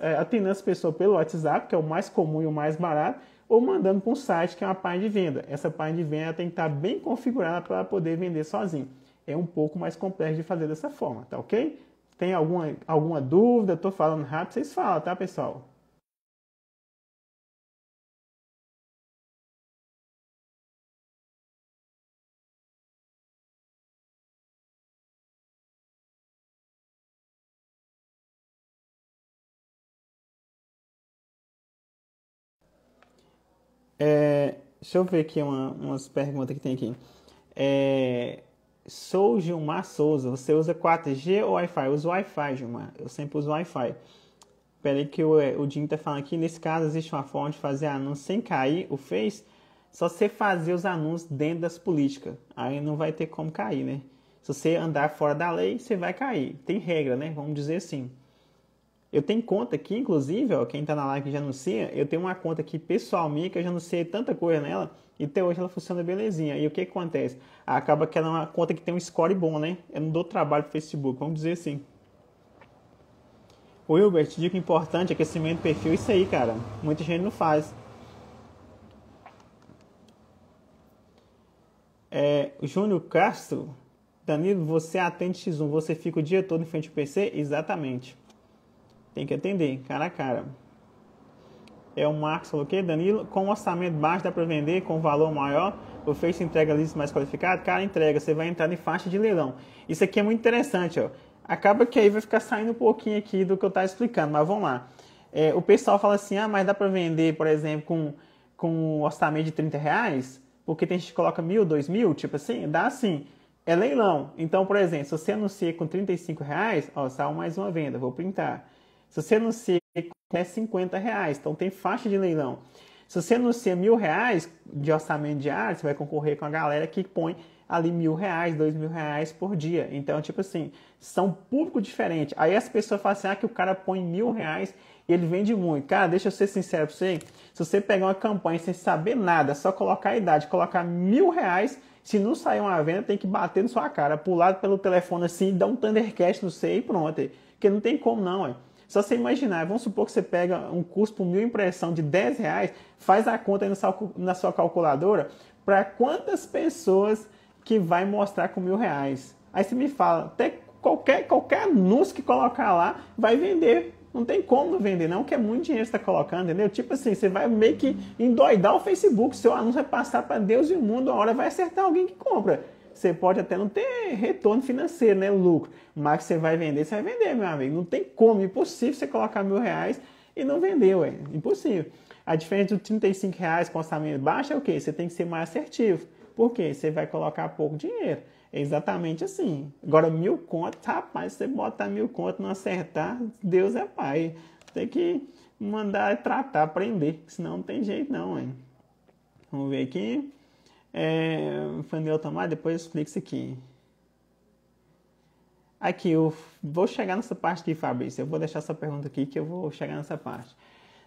é atendendo as pessoas pelo WhatsApp, que é o mais comum e o mais barato, ou mandando para um site, que é uma página de venda. Essa página de venda tem que estar tá bem configurada para poder vender sozinho. É um pouco mais complexo de fazer dessa forma, tá ok? Tem alguma, alguma dúvida? Estou falando rápido, vocês falam, tá, pessoal? É, deixa eu ver aqui uma, umas perguntas que tem aqui. É, sou Gilmar Souza. Você usa 4G ou Wi-Fi? uso Wi-Fi, Gilmar. Eu sempre uso Wi-Fi. Peraí que o, é, o Jim tá falando aqui. Nesse caso, existe uma forma de fazer anúncio sem cair o Face. Só você fazer os anúncios dentro das políticas. Aí não vai ter como cair, né? Se você andar fora da lei, você vai cair. Tem regra, né? Vamos dizer assim. Eu tenho conta aqui, inclusive, ó, quem está na live já anuncia, eu tenho uma conta aqui pessoal minha que eu já anunciei tanta coisa nela e até hoje ela funciona belezinha. E o que, acontece? Acaba que ela é uma conta que tem um score bom, né? Eu não dou trabalho pro Facebook, vamos dizer assim. O Wilbert, dica importante, aquecimento do perfil, isso aí, cara. Muita gente não faz. É, Júnior Castro, Danilo, você é atende X1, você fica o dia todo em frente ao PC? Exatamente. Tem que atender, cara a cara. É o Marcos falou que Danilo, com um orçamento baixo dá para vender com um valor maior. O Face entrega leads mais qualificado, cara entrega, você vai entrar em faixa de leilão. Isso aqui é muito interessante, ó. Acaba que aí vai ficar saindo um pouquinho aqui do que eu estava explicando, mas vamos lá. É, o pessoal fala assim, ah, mas dá para vender, por exemplo, com, com um orçamento de 30 reais? Porque tem gente que coloca mil, dois mil, tipo assim, dá assim é leilão. Então, por exemplo, se você anuncia com 35 reais, ó, saiu mais uma venda, vou printar. Se você anuncia quer 50 reais, então tem faixa de leilão. Se você anuncia mil reais de orçamento diário, você vai concorrer com a galera que põe ali mil reais, dois mil reais por dia. Então, tipo assim, são público diferente. Aí as pessoas falam assim, ah, que o cara põe mil reais e ele vende muito. Cara, deixa eu ser sincero pra você, se você pegar uma campanha sem saber nada, só colocar a idade, colocar mil reais, se não sair uma venda, tem que bater na sua cara, pular pelo telefone assim, dar um Thundercast, no sei e pronto. Porque não tem como não, ué. Só você imaginar, vamos supor que você pega um curso por mil impressão de 10 reais, faz a conta aí na sua calculadora para quantas pessoas que vai mostrar com mil reais. Aí você me fala, até qualquer, qualquer anúncio que colocar lá vai vender. Não tem como vender, não, que é muito dinheiro que você está colocando, entendeu? Tipo assim, você vai meio que endoidar o Facebook, seu anúncio vai passar para Deus e o mundo, uma hora vai acertar alguém que compra. Você pode até não ter retorno financeiro, né? Lucro. Mas você vai vender, você vai vender, meu amigo. Não tem como, impossível você colocar mil reais e não vender, ué. Impossível. A diferença do 35 reais com orçamento baixo é o quê? Você tem que ser mais assertivo. Por quê? Você vai colocar pouco dinheiro. É exatamente assim. Agora, mil contas, rapaz, você botar mil contas não acertar, Deus é pai. Tem que mandar tratar, aprender. Senão não tem jeito não, hein? Vamos ver aqui. É, Fandel tomar, depois explica isso aqui. Aqui, eu vou chegar nessa parte aqui, Fabrício. Eu vou deixar essa pergunta aqui que eu vou chegar nessa parte.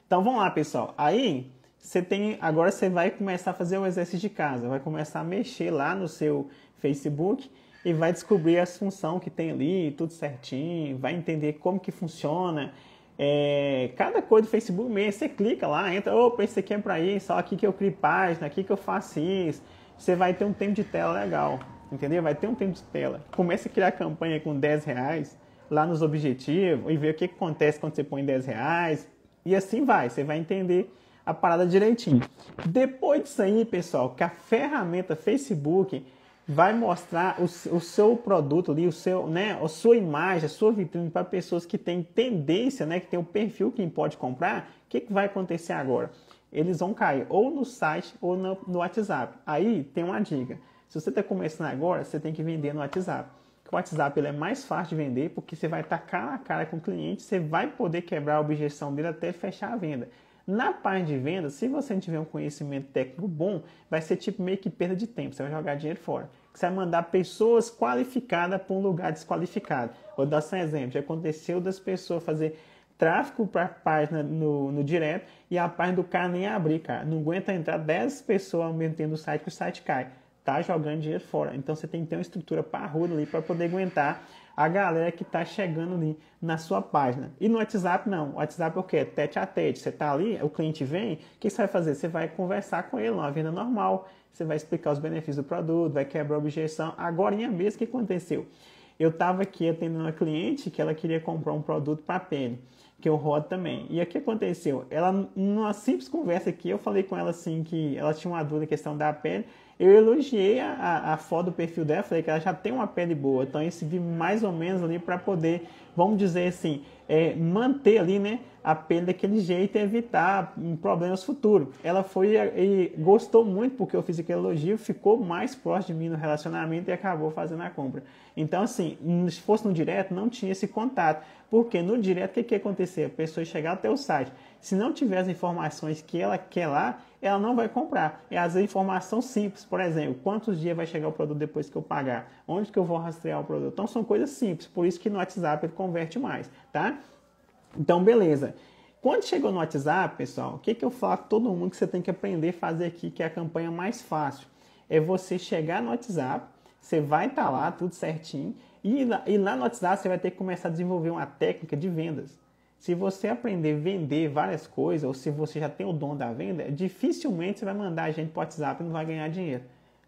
Então vamos lá, pessoal. Aí, você tem. Agora você vai começar a fazer o exercício de casa. Vai começar a mexer lá no seu Facebook e vai descobrir as funções que tem ali, tudo certinho, vai entender como que funciona. É, cada coisa do Facebook mesmo, você clica lá, entra, opa, esse aqui é para isso, só aqui que eu crio página, aqui que eu faço isso, você vai ter um tempo de tela legal, entendeu? Vai ter um tempo de tela. Comece a criar campanha com 10 reais lá nos objetivos e ver o que, acontece quando você põe 10 reais. E assim vai, você vai entender a parada direitinho. Depois disso aí, pessoal, que a ferramenta Facebook vai mostrar o, o, seu produto ali, o seu, né, a sua imagem, a sua vitrine para pessoas que têm tendência, né, que tem o perfil que pode comprar. O que, que vai acontecer agora? eles vão cair ou no site ou no, no WhatsApp. Aí tem uma dica. Se você está começando agora, você tem que vender no WhatsApp. O WhatsApp ele é mais fácil de vender porque você vai estar cara a cara com o cliente, você vai poder quebrar a objeção dele até fechar a venda. Na parte de venda, se você não tiver um conhecimento técnico bom, vai ser tipo meio que perda de tempo, você vai jogar dinheiro fora. Você vai mandar pessoas qualificadas para um lugar desqualificado. Vou dar um exemplo. Já aconteceu das pessoas fazer tráfego para a página no, no direto e a página do cara nem abrir, cara. Não aguenta entrar 10 pessoas ao mesmo tempo no site que o site cai. Tá jogando dinheiro fora. Então você tem que ter uma estrutura parruda ali para poder aguentar a galera que está chegando ali na sua página. E no WhatsApp não. O WhatsApp é o quê? Tete a tete. Você está ali, o cliente vem, o que você vai fazer? Você vai conversar com ele, uma venda normal. Você vai explicar os benefícios do produto, vai quebrar a objeção. Agora mesmo, o que aconteceu? Eu estava aqui atendendo uma cliente que ela queria comprar um produto para pele que eu rodo também. E o que aconteceu? Ela, numa simples conversa aqui, eu falei com ela assim que ela tinha uma dúvida questão da pele eu elogiei a, a, foto do perfil dela, falei que ela já tem uma pele boa, então eu segui mais ou menos ali para poder, vamos dizer assim, é, manter ali, né, a pele daquele jeito e evitar problemas futuros. Ela foi e gostou muito porque eu fiz aquele elogio, ficou mais próximo de mim no relacionamento e acabou fazendo a compra. Então, assim, se fosse no direto, não tinha esse contato, porque no direto o que, que ia acontecer? A pessoa chegar até o site, se não tiver as informações que ela quer lá, ela não vai comprar. é as informações simples, por exemplo, quantos dias vai chegar o produto depois que eu pagar, onde que eu vou rastrear o produto. Então são coisas simples, por isso que no WhatsApp ele converte mais, tá? Então beleza. Quando chegou no WhatsApp, pessoal, o que, que eu falo para todo mundo que você tem que aprender a fazer aqui, que é a campanha mais fácil? É você chegar no WhatsApp, você vai estar tá lá, tudo certinho, e lá, e lá no WhatsApp você vai ter que começar a desenvolver uma técnica de vendas. Se você aprender a vender várias coisas, ou se você já tem o dom da venda, dificilmente você vai mandar a gente para o WhatsApp e não vai ganhar dinheiro.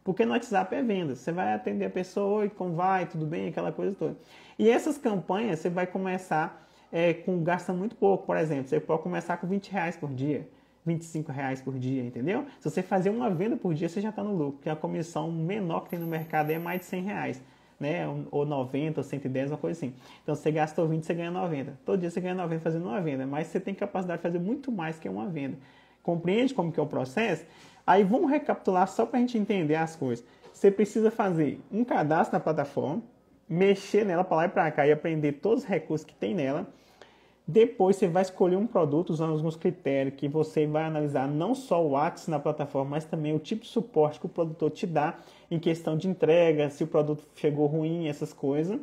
Porque no WhatsApp é venda. Você vai atender a pessoa, oi, como vai, tudo bem, aquela coisa toda. E essas campanhas você vai começar é, com gasta muito pouco, por exemplo. Você pode começar com 20 reais por dia, 25 reais por dia, entendeu? Se você fazer uma venda por dia, você já está no lucro, porque a comissão menor que tem no mercado é mais de 100 reais né? Ou 90, ou 110, uma coisa assim. Então você gastou 20, você ganha 90. Todo dia você ganha 90 fazendo uma venda, mas você tem capacidade de fazer muito mais que uma venda. Compreende como que é o processo? Aí vamos recapitular só para a gente entender as coisas. Você precisa fazer um cadastro na plataforma, mexer nela para lá e para cá e aprender todos os recursos que tem nela depois você vai escolher um produto usando alguns critérios que você vai analisar não só o ATS na plataforma, mas também o tipo de suporte que o produtor te dá em questão de entrega, se o produto chegou ruim, essas coisas.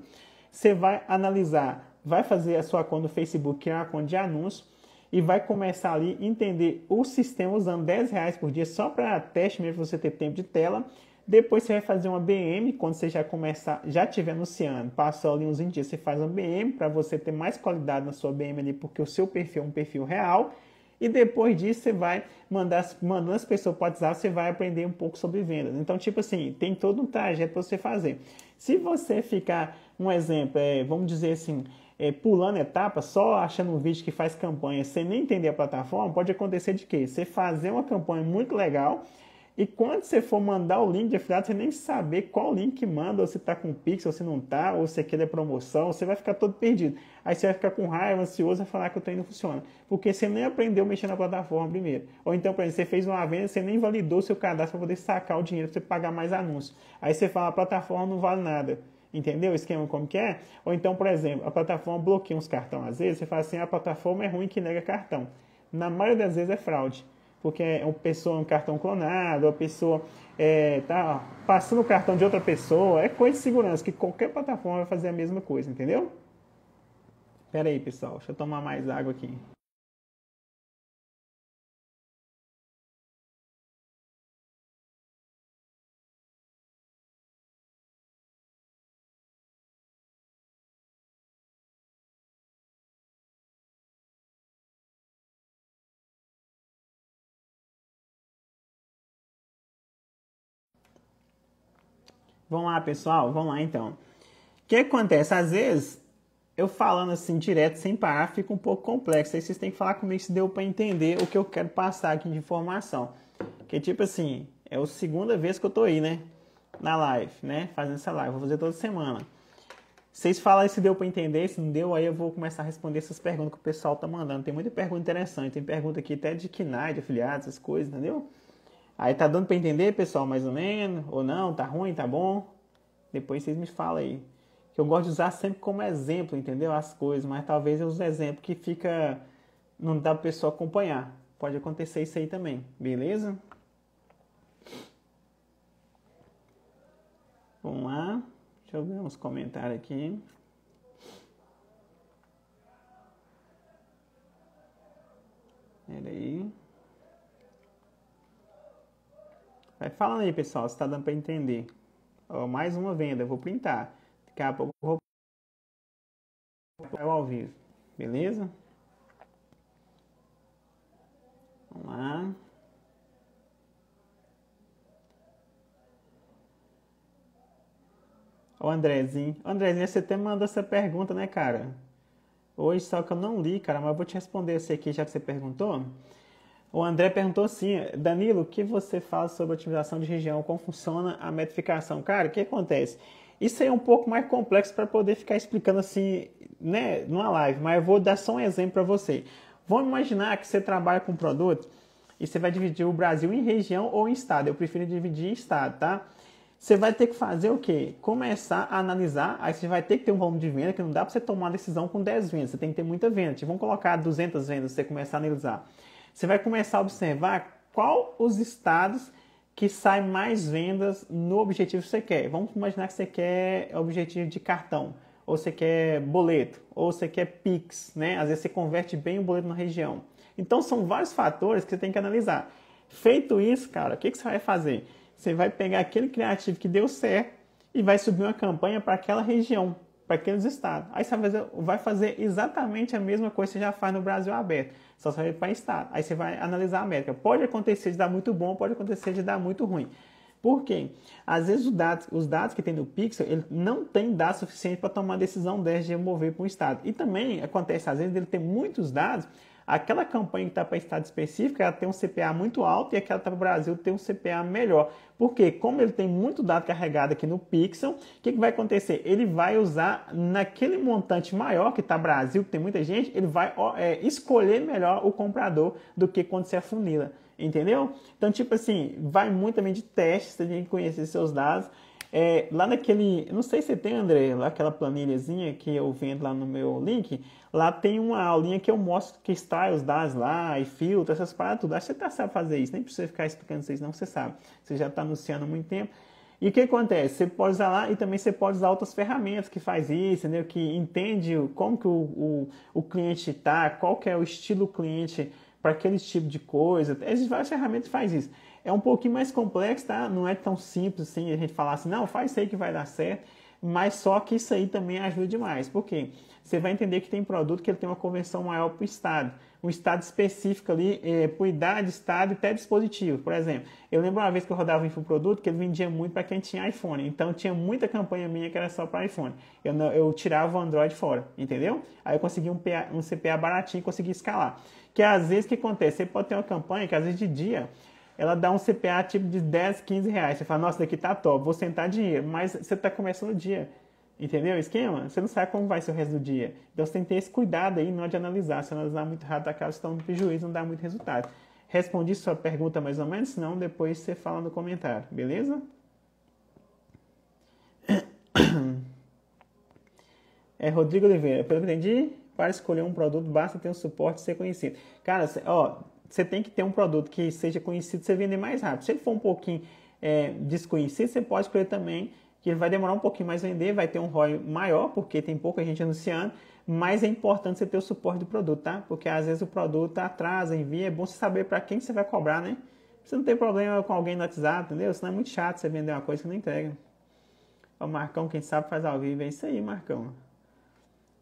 Você vai analisar, vai fazer a sua conta do Facebook, criar uma conta de anúncio e vai começar ali entender o sistema usando 10 reais por dia só para teste mesmo você ter tempo de tela depois você vai fazer uma BM, quando você já começar, já estiver anunciando, passou ali uns 20 dias, você faz uma BM para você ter mais qualidade na sua BM ali, porque o seu perfil é um perfil real. E depois disso você vai mandar, mandando as pessoas para o WhatsApp, você vai aprender um pouco sobre vendas. Então, tipo assim, tem todo um trajeto para você fazer. Se você ficar, um exemplo, é, vamos dizer assim, é, pulando etapa, só achando um vídeo que faz campanha sem nem entender a plataforma, pode acontecer de quê? Você fazer uma campanha muito legal e quando você for mandar o link de afiliado, você nem saber qual link manda, ou se tá com pixel, ou se não tá, ou se aquele é promoção, você vai ficar todo perdido. Aí você vai ficar com raiva, ansioso, vai falar que o treino funciona. Porque você nem aprendeu a mexer na plataforma primeiro. Ou então, por exemplo, você fez uma venda, você nem validou seu cadastro para poder sacar o dinheiro para você pagar mais anúncios. Aí você fala, a plataforma não vale nada. Entendeu o esquema como que é? Ou então, por exemplo, a plataforma bloqueia uns cartões. Às vezes você fala assim, ah, a plataforma é ruim que nega cartão. Na maioria das vezes é fraude porque é uma pessoa um cartão clonado, a pessoa está é, tá passando o cartão de outra pessoa, é coisa de segurança, que qualquer plataforma vai fazer a mesma coisa, entendeu? Pera aí, pessoal, deixa eu tomar mais água aqui. Vamos lá, pessoal, vamos lá então. O que acontece? Às vezes, eu falando assim direto, sem parar, fica um pouco complexo. Aí vocês têm que falar comigo se deu para entender o que eu quero passar aqui de informação. Que tipo assim, é a segunda vez que eu tô aí, né? Na live, né? Fazendo essa live. Vou fazer toda semana. Vocês falam se deu para entender, se não deu, aí eu vou começar a responder essas perguntas que o pessoal tá mandando. Tem muita pergunta interessante, tem pergunta aqui até de KNAI, de afiliados, essas coisas, entendeu? Aí tá dando para entender, pessoal, mais ou menos? Ou não? Tá ruim? Tá bom? Depois vocês me falam aí. Que eu gosto de usar sempre como exemplo, entendeu? As coisas, mas talvez eu use exemplo que fica. Não dá para pessoa acompanhar. Pode acontecer isso aí também, beleza? Vamos lá. Deixa eu ver uns comentários aqui. Peraí. aí. Vai falando aí, pessoal, se tá dando para entender. mais uma venda, vou printar. Daqui a pouco eu vou ao vivo. Beleza? Vamos lá. O Andrezinho. Andrezinho, você até mandou essa pergunta, né, cara? Hoje, só que eu não li, cara, mas eu vou te responder esse aqui, já que você perguntou. O André perguntou assim, Danilo, o que você fala sobre otimização de região? Como funciona a metrificação? Cara, o que acontece? Isso aí é um pouco mais complexo para poder ficar explicando assim, né, numa live, mas eu vou dar só um exemplo para você. Vamos imaginar que você trabalha com um produto e você vai dividir o Brasil em região ou em estado. Eu prefiro dividir em estado, tá? Você vai ter que fazer o quê? Começar a analisar, aí você vai ter que ter um volume de venda, que não dá para você tomar uma decisão com 10 vendas, você tem que ter muita venda. Vamos colocar 200 vendas, você começar a analisar você vai começar a observar qual os estados que saem mais vendas no objetivo que você quer. Vamos imaginar que você quer objetivo de cartão, ou você quer boleto, ou você quer Pix, né? Às vezes você converte bem o boleto na região. Então são vários fatores que você tem que analisar. Feito isso, cara, o que, você vai fazer? Você vai pegar aquele criativo que deu certo e vai subir uma campanha para aquela região, para aqueles estados. Aí você vai fazer, vai fazer exatamente a mesma coisa que você já faz no Brasil Aberto só serve para estado, Aí você vai analisar a métrica. Pode acontecer de dar muito bom, pode acontecer de dar muito ruim. Por quê? Às vezes os dados, os dados que tem no Pixel, ele não tem dados suficientes para tomar a decisão dessa de mover para um estado. E também acontece, às vezes, ele ter muitos dados aquela campanha que está para estado específico, ela tem um CPA muito alto e aquela está para o Brasil tem um CPA melhor. Porque como ele tem muito dado carregado aqui no Pixel, o que, que, vai acontecer? Ele vai usar naquele montante maior que está Brasil, que tem muita gente, ele vai é, escolher melhor o comprador do que quando você afunila. Entendeu? Então, tipo assim, vai muito também de teste, você tem que conhecer seus dados é, lá naquele, não sei se tem, André, lá aquela planilhazinha que eu vendo lá no meu link, lá tem uma aulinha que eu mostro que styles das lá e filtro, essas paradas tudo. Acho que você sabe tá fazer isso, nem precisa ficar explicando vocês, não, você sabe. Você já está anunciando há muito tempo. E o que acontece? Você pode usar lá e também você pode usar outras ferramentas que faz isso, entendeu? Que entende como que o, o, o cliente está, qual que é o estilo cliente para aquele tipo de coisa. Existem várias ferramentas que faz isso é um pouquinho mais complexo, tá? Não é tão simples assim a gente falar assim, não, faz isso aí que vai dar certo. Mas só que isso aí também ajuda demais, porque você vai entender que tem produto que ele tem uma conversão maior para o estado, um estado específico ali, é, por idade, estado e até dispositivo. Por exemplo, eu lembro uma vez que eu rodava um produto que ele vendia muito para quem tinha iPhone, então tinha muita campanha minha que era só para iPhone. Eu, eu tirava o Android fora, entendeu? Aí eu consegui um, PA, um CPA baratinho e consegui escalar. Que às vezes o que acontece? Você pode ter uma campanha que às vezes de dia ela dá um CPA tipo de 10, 15 reais. Você fala, nossa, daqui tá top, vou sentar dinheiro. Mas você tá começando o dia. Entendeu o esquema? Você não sabe como vai ser o resto do dia. Então você tem que ter esse cuidado aí, não de analisar. Se analisar muito rápido, acaba estão no prejuízo, não dá muito resultado. Respondi sua pergunta mais ou menos, senão depois você fala no comentário, beleza? [coughs] É Rodrigo Oliveira, pelo que entendi, para escolher um produto basta ter um suporte e ser conhecido. Cara, ó, você tem que ter um produto que seja conhecido você vender mais rápido. Se ele for um pouquinho é, desconhecido, você pode escolher também que ele vai demorar um pouquinho mais vender, vai ter um ROI maior, porque tem pouca gente anunciando, mas é importante você ter o suporte do produto, tá? Porque às vezes o produto atrasa, envia, é bom você saber para quem você vai cobrar, né? Você não tem problema com alguém no WhatsApp, entendeu? Senão é muito chato você vender uma coisa que não entrega. O Marcão, quem sabe, faz ao vivo. É isso aí, Marcão.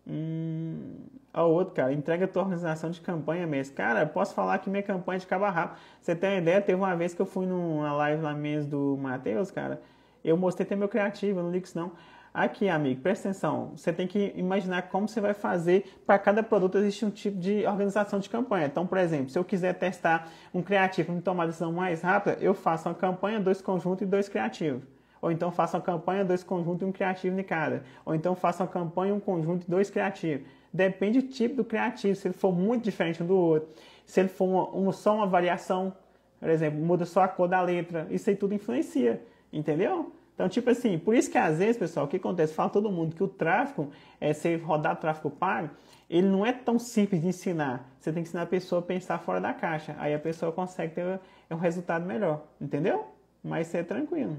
Hum, ao outro, cara, entrega tua organização de campanha mesmo. Cara, posso falar que minha campanha de caba rápido. Você tem uma ideia? Teve uma vez que eu fui numa live lá mesmo do Matheus, cara. Eu mostrei até meu criativo, eu não ligo isso não. Aqui, amigo, presta atenção. Você tem que imaginar como você vai fazer. Para cada produto existe um tipo de organização de campanha. Então, por exemplo, se eu quiser testar um criativo para me tomar decisão mais rápida, eu faço uma campanha, dois conjuntos e dois criativos. Ou então faça uma campanha, dois conjuntos e um criativo em cada. Ou então faça uma campanha, um conjunto e dois criativos. Depende do tipo do criativo, se ele for muito diferente um do outro. Se ele for uma, uma, só uma variação, por exemplo, muda só a cor da letra. Isso aí tudo influencia, entendeu? Então, tipo assim, por isso que às vezes, pessoal, o que acontece? Fala todo mundo que o tráfego, é, se rodar tráfego pago, ele não é tão simples de ensinar. Você tem que ensinar a pessoa a pensar fora da caixa. Aí a pessoa consegue ter é um resultado melhor, entendeu? Mas isso é tranquilo.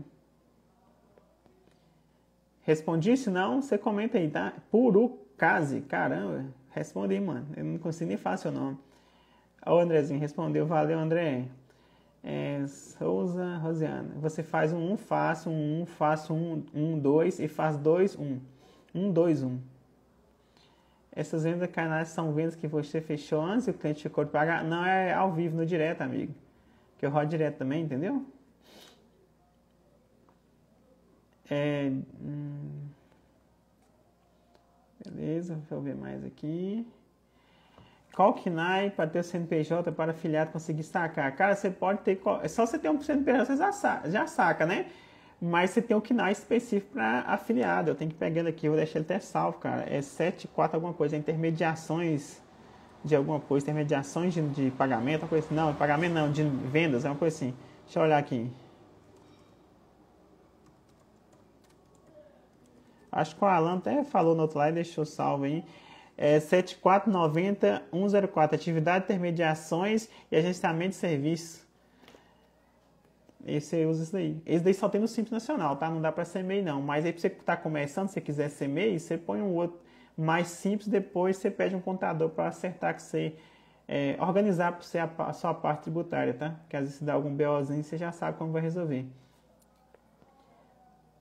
Respondi? Se não, você comenta aí, tá? case, caramba. Responde aí, mano. Eu não consigo nem falar seu nome. O Andrezinho respondeu. Valeu, André. É, Souza Rosiana. Você faz um um, faço um um, faço um 1, e faz dois um, um dois um. Essas vendas canais são vendas que você fechou antes e o cliente ficou de pagar. Não é ao vivo, no direto, amigo. Que eu rodo direto também, entendeu? É, hum, beleza, deixa eu ver mais aqui. Qual KNAI para ter o CNPJ para afiliado conseguir sacar? Cara, você pode ter. É só você ter um CNPJ, você já saca, já saca né? Mas você tem o um KNAI específico para afiliado. Eu tenho que pegar ele aqui, vou deixar ele até salvo, cara. É 74 alguma coisa, é intermediações de alguma coisa, intermediações de, de pagamento, uma coisa assim. Não, pagamento não, de vendas, é uma coisa assim. Deixa eu olhar aqui. Acho que o Alan até falou no outro lado, deixou salvo aí. É 7490-104, atividade, intermediações e agenciamento de serviço. Esse usa isso daí. Esse daí só tem no Simples Nacional, tá? Não dá para ser MEI não. Mas aí pra você que tá começando, se quiser ser MEI, você põe um outro mais simples, depois você pede um contador para acertar que você é, organizar para você a, a, sua parte tributária, tá? Que às vezes se dá algum BOzinho, você já sabe como vai resolver.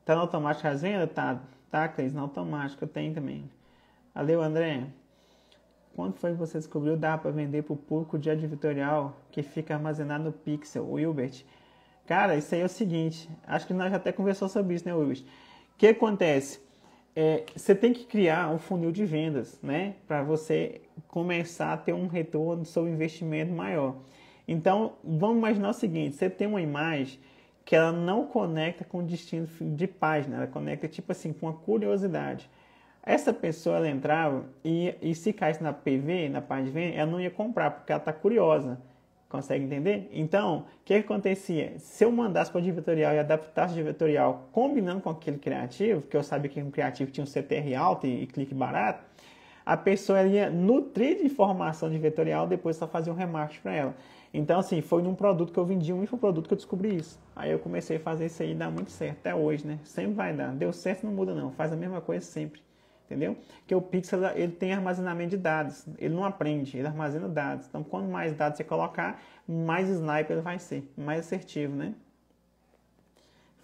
Tá no automático as vendas? Tá. Tá, Cleis, na automática tem também. Valeu, André. Quando foi que você descobriu dá para vender para o público de editorial que fica armazenado no Pixel, o Hilbert? Cara, isso aí é o seguinte, acho que nós já até conversamos sobre isso, né, Wilbert? O que acontece? É, você tem que criar um funil de vendas, né? Para você começar a ter um retorno sobre investimento maior. Então, vamos imaginar o seguinte: você tem uma imagem que ela não conecta com o destino assim, de página, né? ela conecta tipo assim com a curiosidade. Essa pessoa ela entrava e, e se caísse na PV, na página de venda, ela não ia comprar porque ela está curiosa. Consegue entender? Então, o que, acontecia? Se eu mandasse para o diretorial e adaptasse o diretorial combinando com aquele criativo, que eu sabia que um criativo tinha um CTR alto e, e clique barato, a pessoa ia nutrir de informação de vetorial depois só fazer um remate para ela. Então, assim, foi num produto que eu vendi, um infoproduto que eu descobri isso. Aí eu comecei a fazer isso aí e dá muito certo, até hoje, né? Sempre vai dar. Deu certo, não muda não. Faz a mesma coisa sempre, entendeu? Porque o Pixel, ele tem armazenamento de dados. Ele não aprende, ele armazena dados. Então, quanto mais dados você colocar, mais sniper ele vai ser, mais assertivo, né?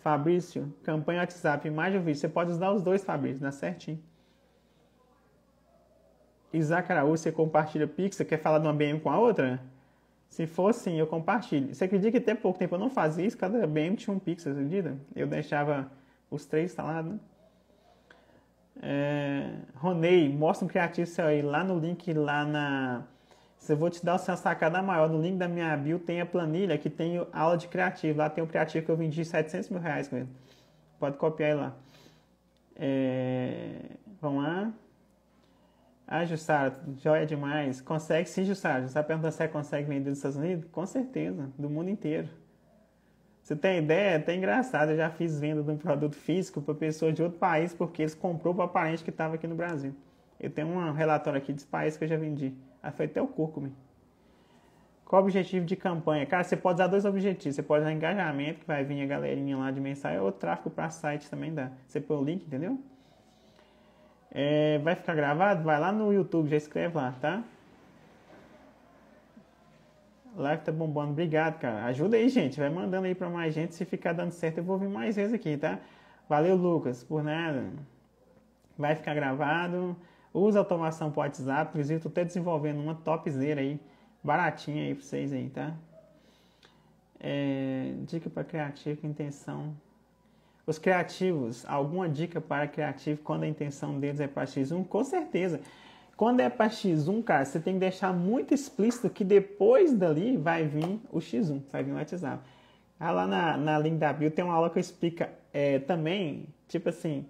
Fabrício, campanha WhatsApp, imagem ou vídeo. Você pode usar os dois, Fabrício, dá certinho. Isaac Araújo, você compartilha Pixel, quer falar de uma BM com a outra? Se for sim eu compartilho. Você acredita que até pouco tempo eu não fazia isso? Cada BM tinha um pixel, acredita? Eu deixava os três instalados, É, Ronei, mostra um criativo seu aí lá no link lá na. eu vou te dar uma sacada maior, no link da minha bio tem a planilha que tem aula de criativo. Lá tem um criativo que eu vendi 700 mil reais com ele. Pode copiar aí lá. É, vamos lá. Ah, Jussara, joia demais. Consegue sim, Jussara. Jussara perguntando se consegue vender nos Estados Unidos? Com certeza, do mundo inteiro. Você tem ideia? É até engraçado, eu já fiz venda de um produto físico para pessoas de outro país porque eles comprou para parente que estava aqui no Brasil. Eu tenho um relatório aqui desse países que eu já vendi. Aí foi até o cúrcume. Qual o objetivo de campanha? Cara, você pode usar dois objetivos. Você pode usar engajamento, que vai vir a galerinha lá de mensagem, ou tráfego para site também dá. Você põe o link, entendeu? É, vai ficar gravado? Vai lá no YouTube, já escreve lá, tá? Live tá bombando, obrigado, cara. Ajuda aí, gente. Vai mandando aí pra mais gente. Se ficar dando certo, eu vou vir mais vezes aqui, tá? Valeu, Lucas, por nada. Vai ficar gravado. Usa automação pro WhatsApp. Inclusive, tô até desenvolvendo uma topzera aí, baratinha aí pra vocês aí, tá? É, dica para criativo, intenção os criativos, alguma dica para criativo quando a intenção deles é para X1? Com certeza. Quando é para X1, cara, você tem que deixar muito explícito que depois dali vai vir o X1, vai vir o WhatsApp. Ah, lá na, na link da bio tem uma aula que explica é, também, tipo assim,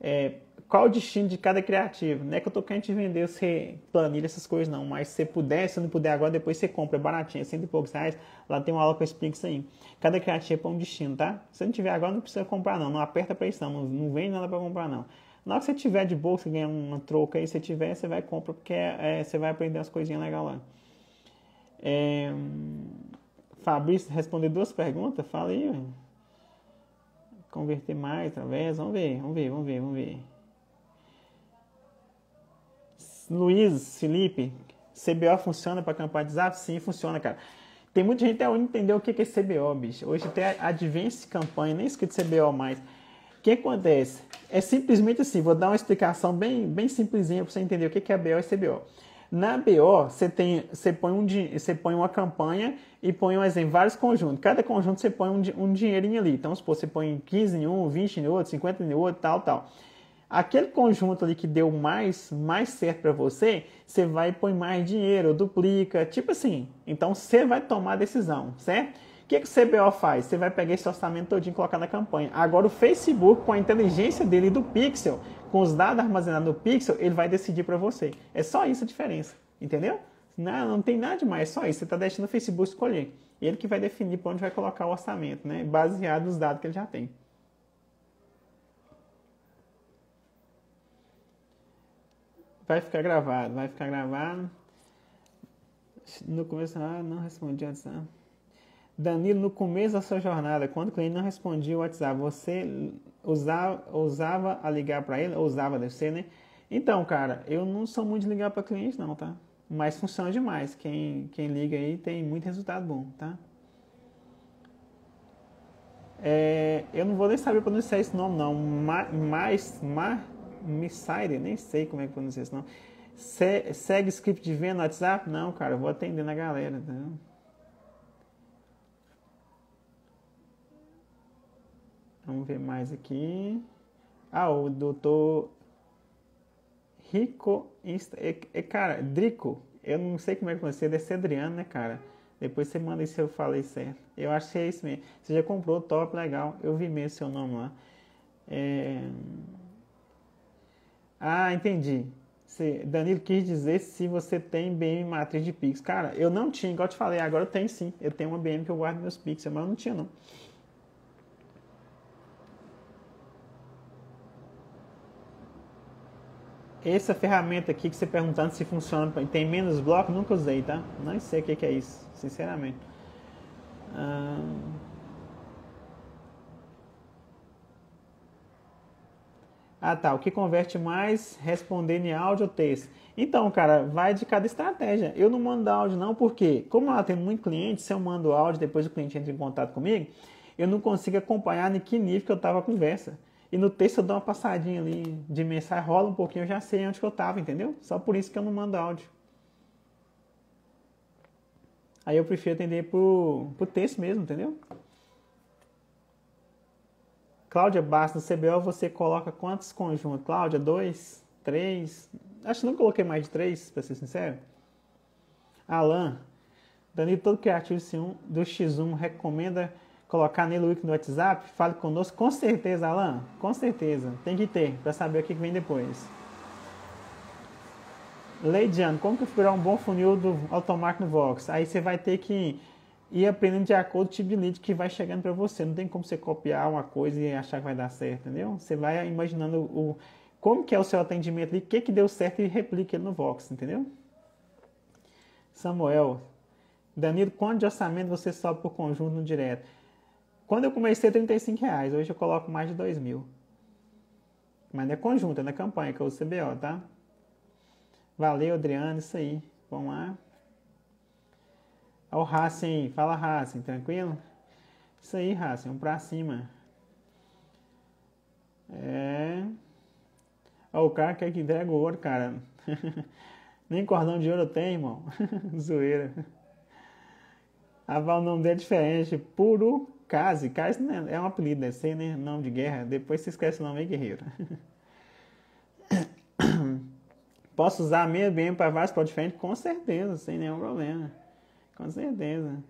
é, qual o destino de cada criativo. Não é que eu tô querendo te vender você planilha, essas coisas não, mas se você puder, se não puder agora, depois você compra, é baratinho, é cento e poucos reais, lá tem uma aula que eu explico isso aí. Cada criativo é para um destino, tá? Se não tiver agora, não precisa comprar não, não aperta para isso não, não vende nada para comprar não. Na hora que você tiver de bolsa, ganha uma troca aí, se tiver, você vai comprar, porque é, é, você vai aprender as coisinhas legais lá. É... Fabrício responder duas perguntas? Fala aí, converter mais, talvez. Vamos ver, vamos ver, vamos ver, vamos ver. Luiz, Felipe, CBO funciona para campanha de zap? Sim, funciona, cara. Tem muita gente até não entender o que é CBO, bicho. Hoje tem Advance Campanha, nem escrito CBO mais. O que acontece? É simplesmente assim, vou dar uma explicação bem, bem simplesinha para você entender o que é BO e CBO. Na BO, você, tem, você, põe um, você põe uma campanha e põe, um exemplo, vários conjuntos. Cada conjunto você põe um, um dinheirinho ali. Então, se você põe 15 em um, 20 em outro, 50 em outro, tal, tal aquele conjunto ali que deu mais, mais certo para você, você vai pôr põe mais dinheiro, duplica, tipo assim. Então você vai tomar a decisão, certo? O que, que o CBO faz? Você vai pegar esse orçamento todinho e colocar na campanha. Agora o Facebook, com a inteligência dele do Pixel, com os dados armazenados no Pixel, ele vai decidir para você. É só isso a diferença, entendeu? Não, não tem nada demais, é só isso. Você está deixando o Facebook escolher. Ele que vai definir para onde vai colocar o orçamento, né? Baseado nos dados que ele já tem. vai ficar gravado, vai ficar gravado. No começo, ah, não respondi WhatsApp. Danilo, no começo da sua jornada, quando o cliente não respondia o WhatsApp, você usava, usava a ligar para ele? Usava, deve ser, né? Então, cara, eu não sou muito de ligar para cliente, não, tá? Mas funciona demais. Quem, quem liga aí tem muito resultado bom, tá? É, eu não vou nem saber pronunciar esse nome, não. Mas, mas, mas Missire, nem sei como é que pronuncia isso, não. Se, segue script de venda no WhatsApp? Não, cara, eu vou atendendo a galera. Vamos ver mais aqui. Ah, o doutor Rico. Insta, é, é, cara, Drico. Eu não sei como é que você deve ser Adriano, né, cara? Depois você manda isso se eu falei certo. Eu achei isso mesmo. Você já comprou, top, legal. Eu vi mesmo seu nome lá. É. Ah, entendi. Se, Danilo quis dizer se você tem BM matriz de Pix. Cara, eu não tinha, igual eu te falei, agora eu tenho sim. Eu tenho uma BM que eu guardo meus Pix, mas eu não tinha não. Essa ferramenta aqui que você perguntando se funciona, tem menos bloco, nunca usei, tá? Não sei o que, que é isso, sinceramente. Ah... Ah, tá. O que converte mais Responder em áudio ou texto? Então, cara, vai de cada estratégia. Eu não mando áudio, não, porque, como ela tem muito cliente, se eu mando áudio, depois o cliente entra em contato comigo, eu não consigo acompanhar em que nível que eu estava a conversa. E no texto eu dou uma passadinha ali de mensagem, rola um pouquinho, eu já sei onde que eu estava, entendeu? Só por isso que eu não mando áudio. Aí eu prefiro atender pro, pro texto mesmo, entendeu? Cláudia Bastos no CBO você coloca quantos conjuntos? Cláudia, dois? Três? Acho que não coloquei mais de três, para ser sincero. Alan, Danilo, todo criativo do X1 recomenda colocar nele o link no WhatsApp? Fale conosco, com certeza, Alan, com certeza. Tem que ter, para saber o que vem depois. Leidiano, como configurar um bom funil do automático no Vox? Aí você vai ter que e aprendendo de acordo com o tipo de lead que vai chegando para você. Não tem como você copiar uma coisa e achar que vai dar certo, entendeu? Você vai imaginando o, como que é o seu atendimento e o que, que deu certo e replica ele no Vox, entendeu? Samuel, Danilo, quanto de orçamento você sobe por conjunto no direto? Quando eu comecei, 35 reais. Hoje eu coloco mais de 2 mil. Mas não é conjunto, é na campanha, que é o CBO, tá? Valeu, Adriano, isso aí. Vamos lá. Olha o Racing, fala Racing, tranquilo? Isso aí, Racing, um pra cima. É. Olha o cara quer que entrega o ouro, cara. [laughs] Nem cordão de ouro tem, irmão. [laughs] Zoeira. A Val, o nome dele é diferente. Puro Kazi não é, é um apelido, deve é ser, né? Nome de guerra. Depois se esquece o nome aí, guerreiro. [coughs] Posso usar a bem BM para vários para diferente, Com certeza, sem nenhum problema. Com certeza.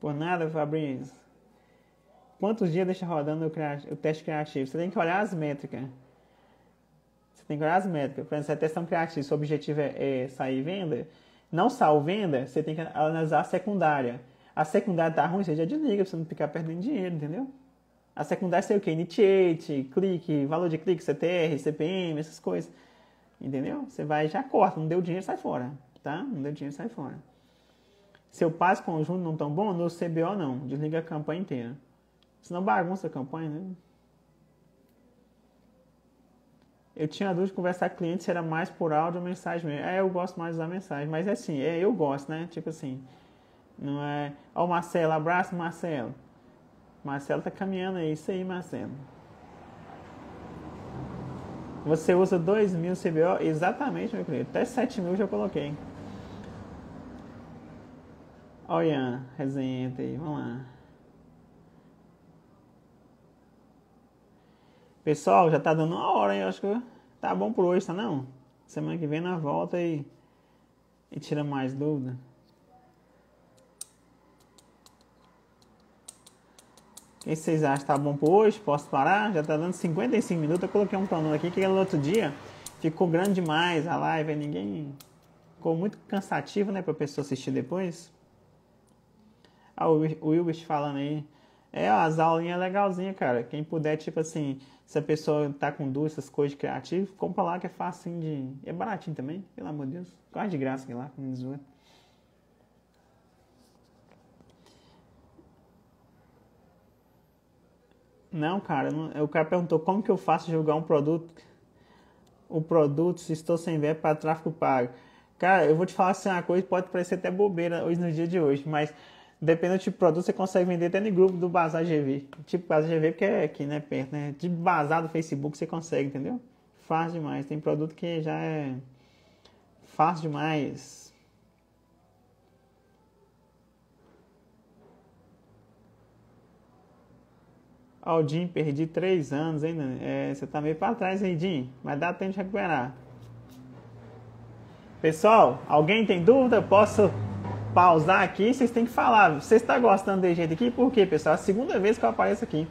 Por nada, Fabrício. Quantos dias deixa rodando o, o, teste criativo? Você tem que olhar as métricas. Você tem que olhar as métricas. Por exemplo, se a é testão criativa, seu objetivo é, é sair venda, não sair venda, você tem que analisar a secundária. A secundária tá ruim, você já desliga pra você não ficar perdendo dinheiro, entendeu? A secundária sei é o quê? Initiate, clique, valor de clique, CTR, CPM, essas coisas. Entendeu? Você vai já corta, não deu dinheiro, sai fora. Tá? Não deu dinheiro, sai fora. Seu passe conjunto não tão bom? No CBO não. Desliga a campanha inteira. Senão bagunça a campanha, né? Eu tinha dúvida de conversar com cliente se era mais por áudio ou mensagem mesmo. É, eu gosto mais da mensagem. Mas é assim, é, eu gosto, né? Tipo assim, não é... Ó o Marcelo, abraço Marcelo. Marcelo tá caminhando aí. Isso aí, Marcelo. Você usa 2 mil CBO? Exatamente, meu cliente Até 7 mil já coloquei. Olha, resenha aí, vamos lá. Pessoal, já tá dando uma hora, hein? Eu acho que tá bom por hoje, tá não? Semana que vem na volta e, e tira mais dúvida. O que vocês acham? Tá bom por hoje? Posso parar? Já tá dando 55 minutos. Eu coloquei um plano aqui que era no outro dia. Ficou grande demais a live. Ninguém. Ficou muito cansativo, né? Pra pessoa assistir depois. A ah, Wilbert falando aí. É, as aulinhas é legalzinha, cara. Quem puder, tipo assim, se a pessoa tá com dúvidas, essas coisas criativas, compra lá que é fácil de. É baratinho também, pelo amor de Deus. Quase de graça que lá, com zoa. Não, cara, não... o cara perguntou como que eu faço jogar um produto, o produto, se estou sem ver para tráfico pago. Cara, eu vou te falar assim uma coisa, pode parecer até bobeira hoje no dia de hoje, mas dependendo do tipo de produto, você consegue vender até no grupo do Bazar GV. Tipo Bazar GV, porque é aqui, né? Perto, né? De bazar do Facebook você consegue, entendeu? Fácil demais. Tem produto que já é fácil demais. Ó, oh, perdi três anos ainda. É, você tá meio pra trás Aldin. Mas dá tempo de recuperar. Pessoal, alguém tem dúvida? Posso pausar aqui, vocês têm que falar. Você está gostando desse jeito aqui? Por quê, pessoal? É a segunda vez que eu apareço aqui.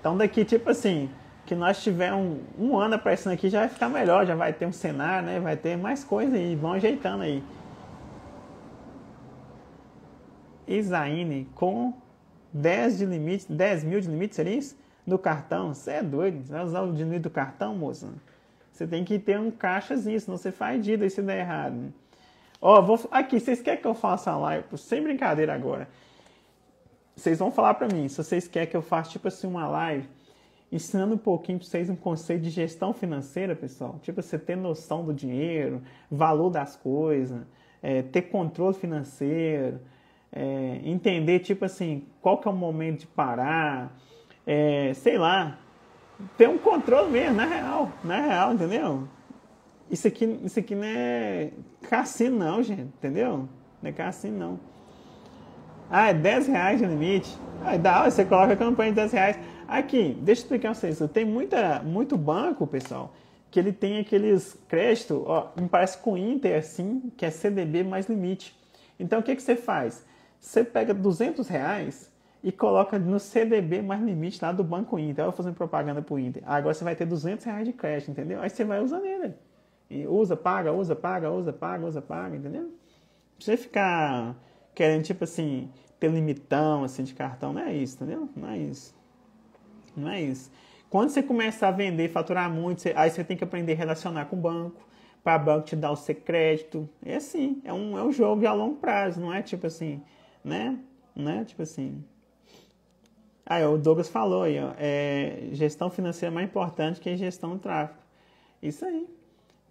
Então, daqui, tipo assim, que nós tivermos um, um ano aparecendo aqui, já vai ficar melhor, já vai ter um cenário, né? Vai ter mais coisa aí, vão ajeitando aí. Isaine com 10 de limite, 10 mil de limite, seria isso? No cartão? Você é doido? Você vai usar o dinheiro do cartão, moça? Você tem que ter um caixazinho, senão você faz dívida se der errado. Ó, oh, vou aqui, vocês querem que eu faça a live? Sem brincadeira agora. Vocês vão falar para mim, se vocês querem que eu faça tipo assim uma live ensinando um pouquinho para vocês um conceito de gestão financeira, pessoal. Tipo, você ter noção do dinheiro, valor das coisas, é, ter controle financeiro, é, entender, tipo assim, qual que é o momento de parar, é, sei lá, ter um controle mesmo, na real, na real, entendeu? Isso aqui, isso aqui não é cassino não, gente, entendeu? Não é cassino não. Ah, é 10 reais de limite. Ah, é dá, você coloca a campanha de 10 reais. Aqui, deixa eu explicar pra vocês. Tem muita, muito banco, pessoal, que ele tem aqueles créditos, ó, me parece com Inter, assim, que é CDB mais limite. Então, o que, que você faz? Você pega 200 reais e coloca no CDB mais limite lá do Banco Inter. Eu vou fazendo propaganda pro Inter. agora você vai ter 200 reais de crédito, entendeu? Aí você vai usando ele. E usa, paga, usa, paga, usa, paga, usa, paga, entendeu? Não precisa ficar querendo, tipo assim, ter limitão, assim, de cartão. Não é isso, entendeu? Não é isso. Não é isso. Quando você começa a vender, faturar muito, você, aí você tem que aprender a relacionar com o banco, para o banco te dar o seu crédito. É assim, é um, é um jogo a longo prazo, não é tipo assim, né? Né? Tipo assim. Aí o Douglas falou aí, ó, é, gestão financeira é mais importante que gestão do tráfego. Isso aí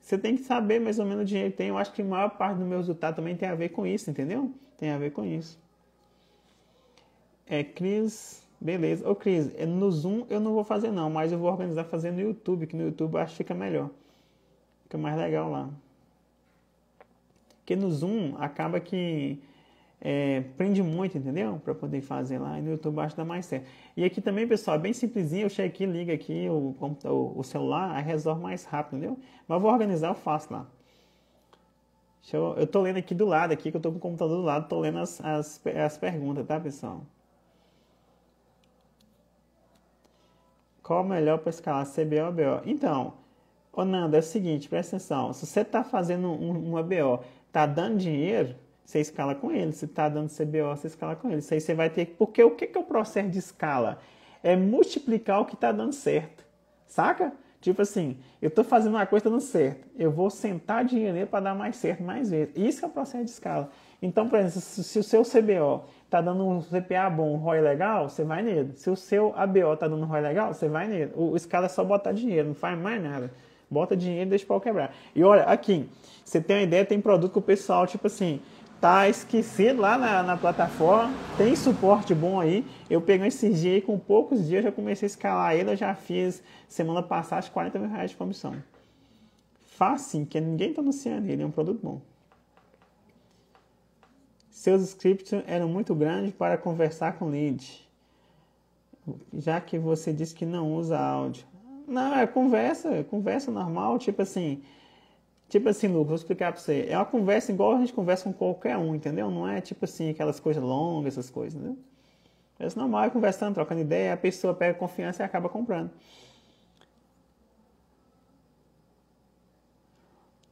você tem que saber mais ou menos o dinheiro que tem. Eu acho que a maior parte do meu resultado também tem a ver com isso, entendeu? Tem a ver com isso. É, Cris, beleza. Ô, Cris, é, no Zoom eu não vou fazer não, mas eu vou organizar fazendo no YouTube, que no YouTube eu acho que fica melhor. Fica mais legal lá. Porque no Zoom acaba que é, prende muito, entendeu? Para poder fazer lá e no YouTube acho que dá mais certo. E aqui também, pessoal, é bem simplesinho. Eu chego aqui, liga aqui o, computador, o, celular, aí resolve mais rápido, entendeu? Mas vou organizar, eu faço lá. Eu, eu tô lendo aqui do lado, aqui, que eu tô com o computador do lado, tô lendo as, as, as perguntas, tá, pessoal? Qual o melhor para escalar CBO ou BO? Então, o Nando, é o seguinte, presta atenção. Se você tá fazendo um, uma BO, tá dando dinheiro, você escala com ele. Se está dando CBO, você escala com ele. Isso aí você vai ter que. Porque o que, que é o processo de escala? É multiplicar o que está dando certo. Saca? Tipo assim, eu estou fazendo uma coisa dando certo. Eu vou sentar dinheiro nele para dar mais certo mais vezes. Isso é o processo de escala. Então, por exemplo, se o seu CBO está dando um CPA bom, um ROI legal, você vai nele. Se o seu ABO está dando um ROI legal, você vai nele. O escala é só botar dinheiro, não faz mais nada. Bota dinheiro e deixa o pau quebrar. E olha, aqui, você tem uma ideia, tem produto que o pessoal, tipo assim, tá esquecido lá na, na, plataforma. Tem suporte bom aí. Eu peguei esses dias aí com poucos dias já comecei a escalar ele. Eu já fiz semana passada 40 mil reais de comissão. Fácil, que ninguém está anunciando ele. É um produto bom. Seus scripts eram muito grandes para conversar com lead. Já que você disse que não usa áudio. Não, é conversa, conversa normal, tipo assim, Tipo assim, Lucas, vou explicar pra você. É uma conversa igual a gente conversa com qualquer um, entendeu? Não é tipo assim, aquelas coisas longas, essas coisas, né? É normal, é conversando, trocando ideia, a pessoa pega confiança e acaba comprando.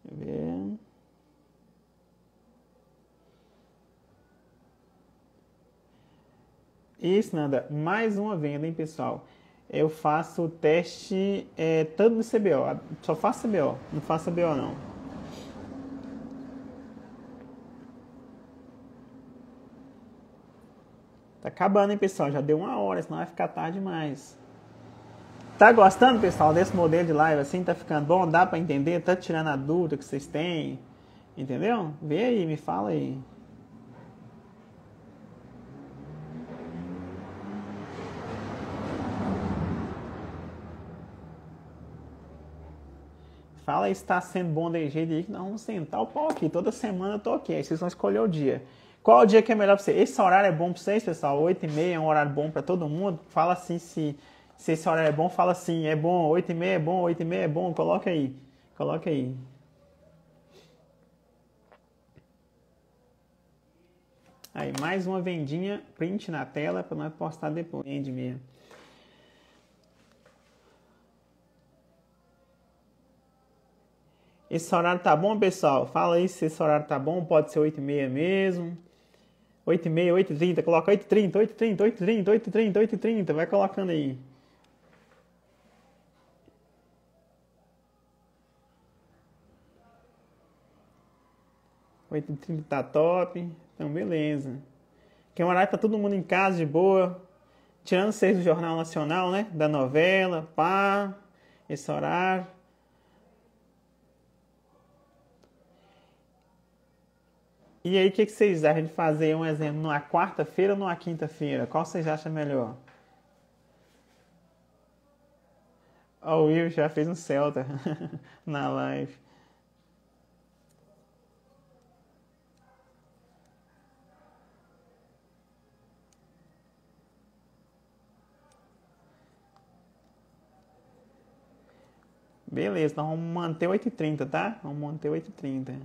Deixa eu ver. Isso, nada. Mais uma venda, hein, pessoal? eu faço o teste é, todo no CBO. Só faço CBO, não faço CBO não. Tá acabando, hein, pessoal? Já deu uma hora, senão vai ficar tarde demais. Tá gostando, pessoal, desse modelo de live assim? Tá ficando bom? Dá pra entender? Tá tirando a dúvida que vocês têm? Entendeu? Vê aí, me fala aí. Fala está sendo bom de jeito aí que nós vamos sentar o pau aqui. Toda semana eu tô aqui. Aí vocês vão escolher o dia. Qual o dia que é melhor para vocês? Esse horário é bom para vocês, pessoal? 8 e meia é um horário bom para todo mundo? Fala assim se, se esse horário é bom. Fala assim, é bom. 8 e meia é bom, 8 e meia é bom. Coloca aí. Coloca aí. Aí, mais uma vendinha, print na tela para nós postar depois. Vende mesmo. Esse horário tá bom, pessoal? Fala aí se esse horário tá bom. Pode ser 8h30 mesmo. 8h30, 8h30. Coloca 8h30, 8h30, 8h30, 8h30, 8h30. Vai colocando aí. Oito trinta tá top, então beleza. Que é um horário pra todo mundo em casa, de boa. Tirando seis do Jornal Nacional, né? Da novela, pá. Esse horário. E aí, o que, que vocês acham de fazer um exemplo numa quarta-feira ou numa quinta-feira? Qual vocês acham melhor? O Will já fez um Celta [laughs] na live. Beleza, então vamos manter 8h30, tá? Vamos manter 8h30.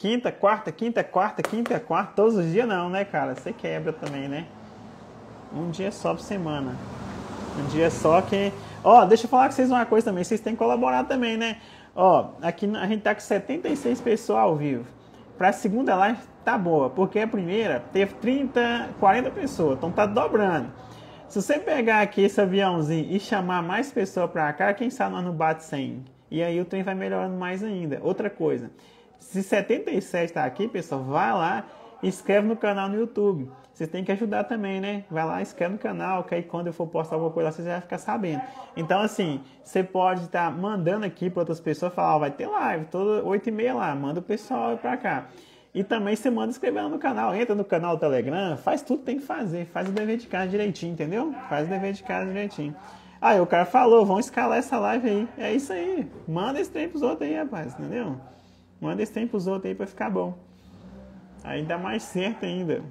Quinta, quarta, quinta, quarta, quinta, quarta. Todos os dias não, né, cara? Você quebra também, né? Um dia só por semana. Um dia só que. Ó, deixa eu falar com vocês uma coisa também. Vocês têm que colaborar também, né? Ó, aqui a gente tá com 76 pessoas ao vivo. Pra segunda live tá boa, porque a primeira teve 30, 40 pessoas. Então tá dobrando. Se você pegar aqui esse aviãozinho e chamar mais pessoas pra cá, quem sabe nós não bate 100. E aí o trem vai melhorando mais ainda. Outra coisa. Se 77 está aqui, pessoal, vai lá, inscreve no canal no YouTube. Você tem que ajudar também, né? Vai lá, inscreve no canal, que aí quando eu for postar alguma coisa, vocês vão ficar sabendo. Então, assim, você pode estar tá mandando aqui para outras pessoas, falar, vai ter live, todo 8 e meia lá, manda o pessoal para cá. E também você manda inscrever lá no canal, entra no canal do Telegram, faz tudo que tem que fazer, faz o dever de casa direitinho, entendeu? Faz o dever de casa direitinho. Aí o cara falou, vão escalar essa live aí. É isso aí. Manda esse trem pros outros aí, rapaz, entendeu? Manda esse tempo os outros aí pra ficar bom. Aí dá mais certo ainda.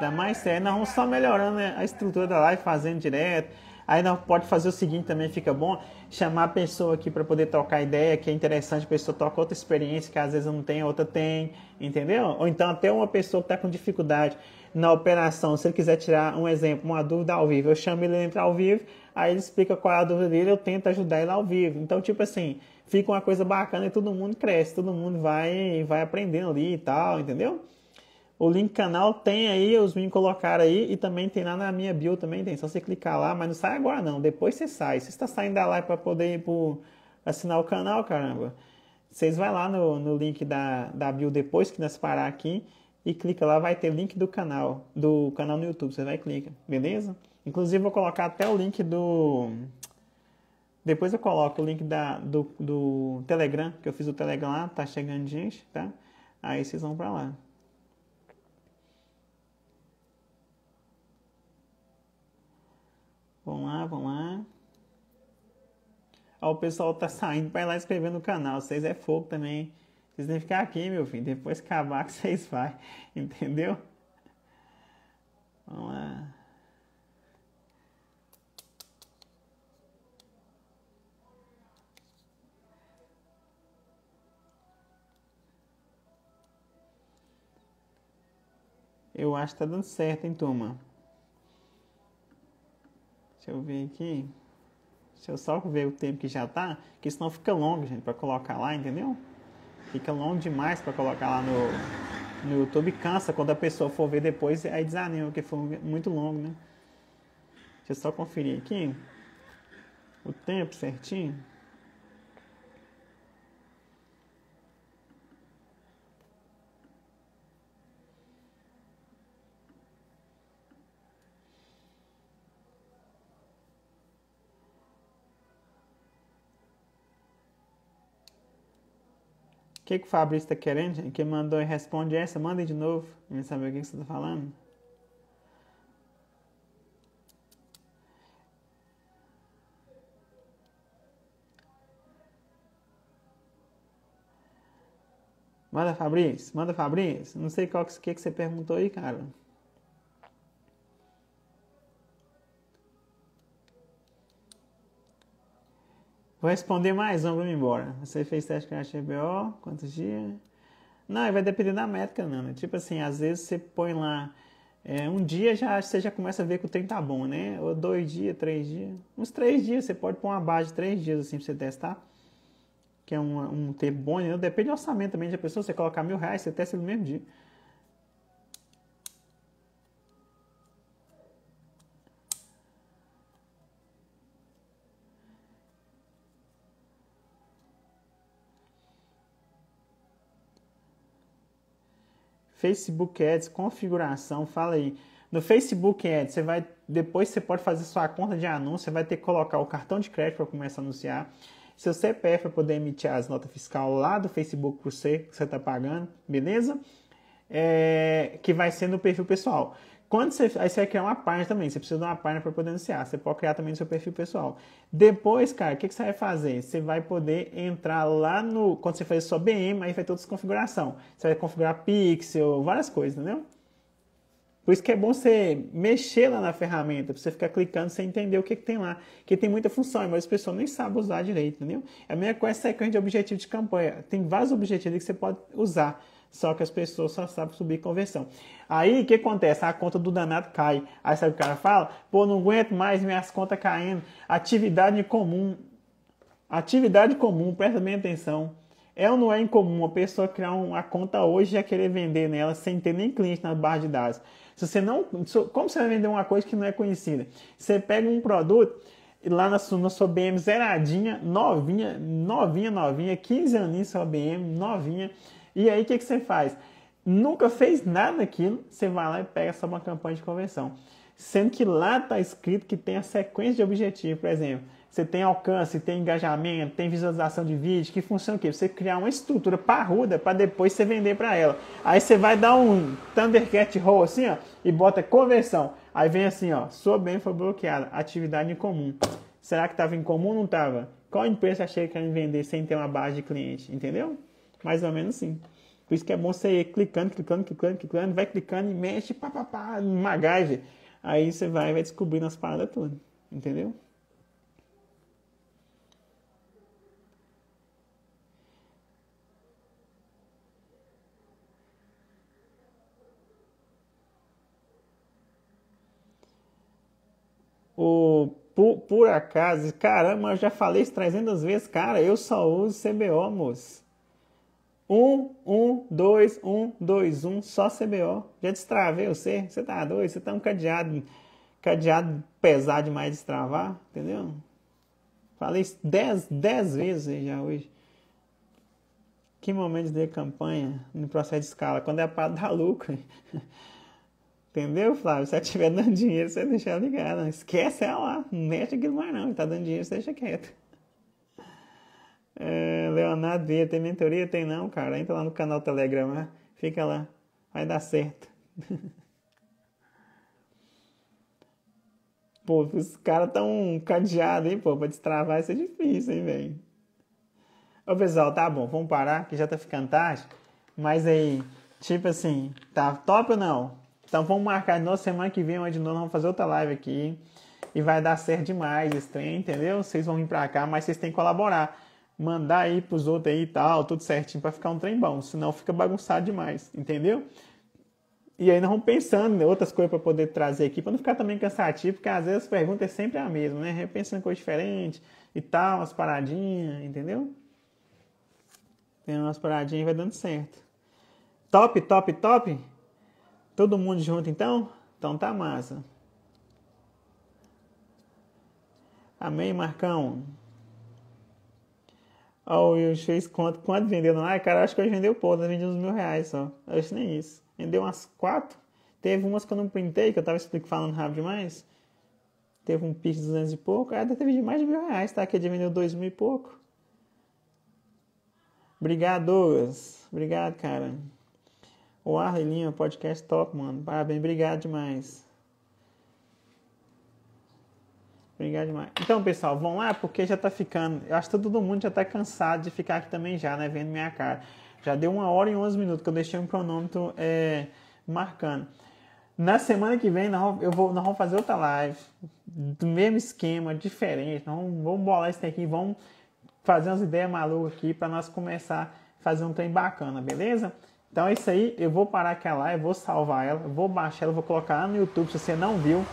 Dá mais certo. Nós vamos só melhorando né, a estrutura da live, fazendo direto. Aí não pode fazer o seguinte também, fica bom, chamar a pessoa aqui para poder trocar ideia, que é interessante, a pessoa troca outra experiência que às vezes não tem, a outra tem, entendeu? Ou então até uma pessoa que está com dificuldade na operação, se ele quiser tirar um exemplo, uma dúvida ao vivo, eu chamo ele entra ao vivo, aí ele explica qual é a dúvida dele, eu tento ajudar ele ao vivo. Então, tipo assim, fica uma coisa bacana e todo mundo cresce, todo mundo vai, vai aprendendo ali e tal, entendeu? O link canal tem aí, os meninos colocaram aí e também tem lá na minha bio também, tem só você clicar lá, mas não sai agora não, depois você sai. Se está saindo da live para poder ir pro, assinar o canal, caramba, vocês vai lá no, no link da, da bio depois que nós parar aqui e clica lá, vai ter link do canal, do canal no YouTube, você vai clicar, clica, beleza? Inclusive vou colocar até o link do depois eu coloco o link da, do, do Telegram, que eu fiz o Telegram lá, tá chegando gente, tá? Aí vocês vão para lá. Vamos lá, vamos lá. Ó, o pessoal tá saindo para ir lá inscrever no canal. Vocês é fogo também. Vocês têm que ficar aqui, meu filho. Depois que acabar que [laughs] vocês vai, entendeu? Vamos lá. Eu acho que tá dando certo, hein, turma? Deixa eu ver aqui. Deixa eu só ver o tempo que já tá, que senão fica longo, gente, para colocar lá, entendeu? Fica longo demais para colocar lá no, no YouTube. Cansa quando a pessoa for ver depois, aí desanima, porque foi muito longo, né? Deixa eu só conferir aqui o tempo certinho. que, que o Fabrício está querendo? Gente? mandou e responde essa, mandem de novo. Ele saber o que, que você está falando. Manda Fabrício, manda Fabrício. Não sei qual que, que você perguntou aí, cara. Vou responder mais um pra me embora. Você fez teste com a HBO, Quantos dias? Não, vai depender da métrica, Nana. Tipo assim, às vezes você põe lá é, um dia já você já começa a ver que o trem tá bom, né? Ou dois dias, três dias. Uns três dias, você pode pôr uma base de três dias assim pra você testar. Que é um, um tempo bom, né? Depende do orçamento também da pessoa. Você colocar mil reais, você testa no mesmo dia. Facebook Ads, configuração, fala aí. No Facebook Ads, você vai depois você pode fazer sua conta de anúncio, você vai ter que colocar o cartão de crédito para começar a anunciar, seu CPF para poder emitir as notas fiscal lá do Facebook para você que você está pagando, beleza? É, que vai ser no perfil pessoal. Quando você, aí você vai criar uma página também, você precisa de uma página para poder anunciar. Você pode criar também no seu perfil pessoal. Depois, cara, o que, que você vai fazer? Você vai poder entrar lá no. Quando você fazer sua BM, aí vai ter outras configuração. Você vai configurar pixel, várias coisas, entendeu? Por isso que é bom você mexer lá na ferramenta, para você ficar clicando sem entender o que, que tem lá. que tem muita função, mas as pessoas nem sabem usar direito, entendeu? É a mesma coisa essa sequência de objetivo de campanha. Tem vários objetivos que você pode usar só que as pessoas só sabem subir conversão. Aí o que acontece? A conta do danado cai. Aí sabe o cara fala? Pô, não aguento mais minhas contas caindo. Atividade comum. Atividade comum, presta bem atenção. É ou não é incomum a pessoa criar uma conta hoje e já querer vender nela sem ter nem cliente na barra de dados? Se você não, como você vai vender uma coisa que não é conhecida? Você pega um produto lá na sua, na sua BM zeradinha, novinha, novinha, novinha, 15 aninhos sua BM, novinha. E aí o que, que você faz? Nunca fez nada daquilo, você vai lá e pega só uma campanha de conversão. Sendo que lá está escrito que tem a sequência de objetivo, por exemplo. Você tem alcance, tem engajamento, tem visualização de vídeo, que funciona o quê? Você criar uma estrutura parruda para depois você vender para ela. Aí você vai dar um Thundercat roll assim, ó, e bota conversão. Aí vem assim, ó, sua bem foi bloqueada, atividade em comum. Será que estava em comum ou não estava? Qual empresa achei que ia vender sem ter uma base de cliente? Entendeu? Mais ou menos sim. Por isso que é bom você ir clicando, clicando, clicando, clicando, vai clicando e mexe, pá, pá, pá, magagem. Aí você vai vai descobrindo as paradas todas, entendeu? o por, por, acaso, caramba, eu já falei isso 300 vezes, cara, eu só uso CBO, moço. 1, 1, 2, 1, 2, 1, só CBO. Já destravei você? Você tá doido? Você tá um cadeado, cadeado pesado demais de destravar, entendeu? Falei isso 10, 10 vezes já hoje. Que momento de campanha no processo de escala? Quando é para dar lucro. [laughs] Entendeu, Flávio? Se ela estiver dando dinheiro, você deixa ligado. Não esquece ela lá. Não mexe aquilo mais não. Se tá dando dinheiro, você deixa quieto. É, Leonardo Vieira, tem mentoria? Tem não, cara. Entra lá no canal Telegram, né? fica lá. Vai dar certo. [laughs] pô, os caras tão cadeados, hein, pô. Pra destravar isso é difícil, hein, velho. Ô, pessoal, tá bom, vamos parar, que já tá ficando tarde. Mas aí, tipo assim, tá top ou não? Então vamos marcar de novo semana que vem, onde nós vamos fazer outra live aqui. E vai dar certo demais esse trem, entendeu? Vocês vão vir pra cá, mas vocês têm que colaborar mandar aí pros outros aí e tal, tudo certinho, para ficar um trem bom, senão fica bagunçado demais, entendeu? E aí nós vamos pensando em né, outras coisas para poder trazer aqui, para não ficar também cansativo, porque às vezes as perguntas é sempre a mesma, né? Repensando coisa diferente e tal, umas paradinhas, entendeu? Tem umas paradinhas e vai dando certo. Top, top, top? Todo mundo junto então? Então tá massa. Amém, Marcão? Ah, o Will fez quanto? Quanto vendeu? Ah, cara, acho que eu vendeu pouco, né? vendi uns mil reais só. Eu acho nem isso. Vendeu umas quatro. Teve umas que eu não printei, que eu tava falando rápido demais. Teve um pix de 200 e pouco. Ah, teve de mais de mil reais, tá? Que ele vendeu dois mil e pouco. Obrigado, Douglas. Obrigado, cara. O Arlilinho, podcast top, mano. Parabéns, obrigado demais. Obrigado demais. Então, pessoal, vão lá porque já tá ficando. Eu acho que todo mundo já tá cansado de ficar aqui também já, né? Vendo minha cara. Já deu uma hora e onze minutos que eu deixei um cronômetro é, marcando. Na semana que vem, nós, eu vou, nós vamos fazer outra live. Do mesmo esquema, diferente. Nós vamos, vamos bolar isso aqui. Vamos fazer umas ideias malucas aqui para nós começar a fazer um trem bacana, beleza? Então é isso aí. Eu vou parar aquela a live, vou salvar ela, vou baixar ela, vou colocar lá no YouTube se você não viu.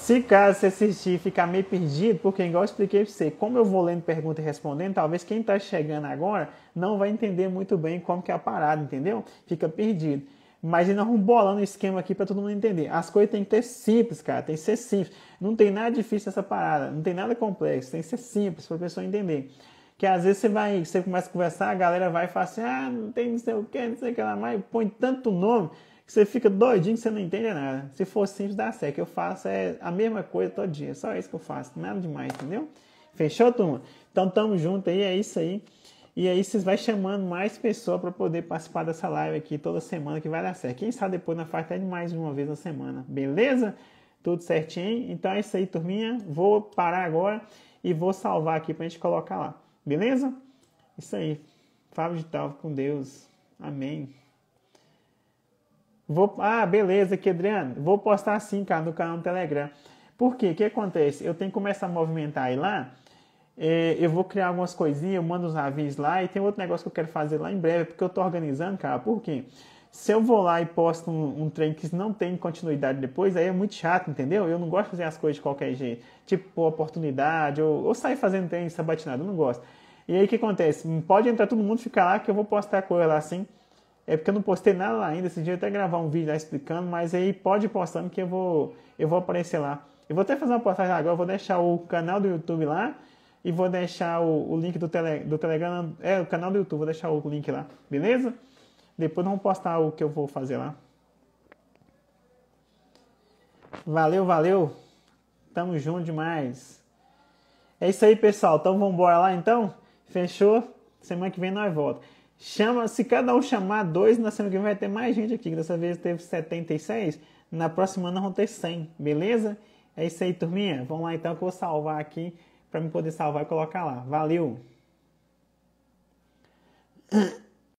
Se caso você assistir e ficar meio perdido, porque igual eu expliquei pra você, como eu vou lendo pergunta e respondendo, talvez quem está chegando agora não vai entender muito bem como que é a parada, entendeu? Fica perdido. mas ainda um bolando o esquema aqui para todo mundo entender. As coisas têm que ter simples, cara, tem que ser simples. Não tem nada difícil essa parada, não tem nada complexo, tem que ser simples para a pessoa entender. Que às vezes você vai, você começa a conversar, a galera vai e fala assim: "Ah, não tem não sei o que, não sei o que lá mais", põe tanto nome você fica doidinho que você não entende nada. Se for simples, dá certo. O que eu faço é a mesma coisa todo dia. Só isso que eu faço. Nada demais, entendeu? Fechou, turma? Então tamo junto aí, é isso aí. E aí vocês vai chamando mais pessoas para poder participar dessa live aqui toda semana que vai dar certo. Quem sabe depois na farta até mais uma vez na semana. Beleza? Tudo certinho? Então é isso aí, turminha. Vou parar agora e vou salvar aqui pra gente colocar lá. Beleza? Isso aí. Fábio de tal com Deus. Amém. Vou, ah, beleza aqui, Adriano. Vou postar assim, cara, no canal do Telegram. Por quê? O que acontece? Eu tenho que começar a movimentar aí lá. É, eu vou criar algumas coisinhas, eu mando uns avisos lá. E tem outro negócio que eu quero fazer lá em breve, porque eu tô organizando, cara. Por quê? Se eu vou lá e posto um, um trem que não tem continuidade depois, aí é muito chato, entendeu? Eu não gosto de fazer as coisas de qualquer jeito. Tipo, oportunidade, ou, ou sair fazendo trem sabatinado, eu não gosto. E aí o que acontece? Pode entrar todo mundo, ficar lá, que eu vou postar a coisa lá assim é porque eu não postei nada lá ainda. Esse dia eu até gravar um vídeo lá explicando, mas aí pode ir postando que eu vou, eu vou aparecer lá. Eu vou até fazer uma postagem agora, vou deixar o canal do YouTube lá e vou deixar o, o link do, tele, do Telegram. É, o canal do YouTube, vou deixar o link lá, beleza? Depois vamos postar o que eu vou fazer lá. Valeu, valeu. Tamo junto demais. É isso aí, pessoal. Então vamos embora lá então. Fechou? Semana que vem nós volta. Chama, se cada um chamar dois, na semana que vem vai ter mais gente aqui. Que dessa vez teve 76, na próxima semana vão ter 100, beleza? É isso aí, turminha. Vamos lá então que eu vou salvar aqui para me poder salvar e colocar lá. Valeu!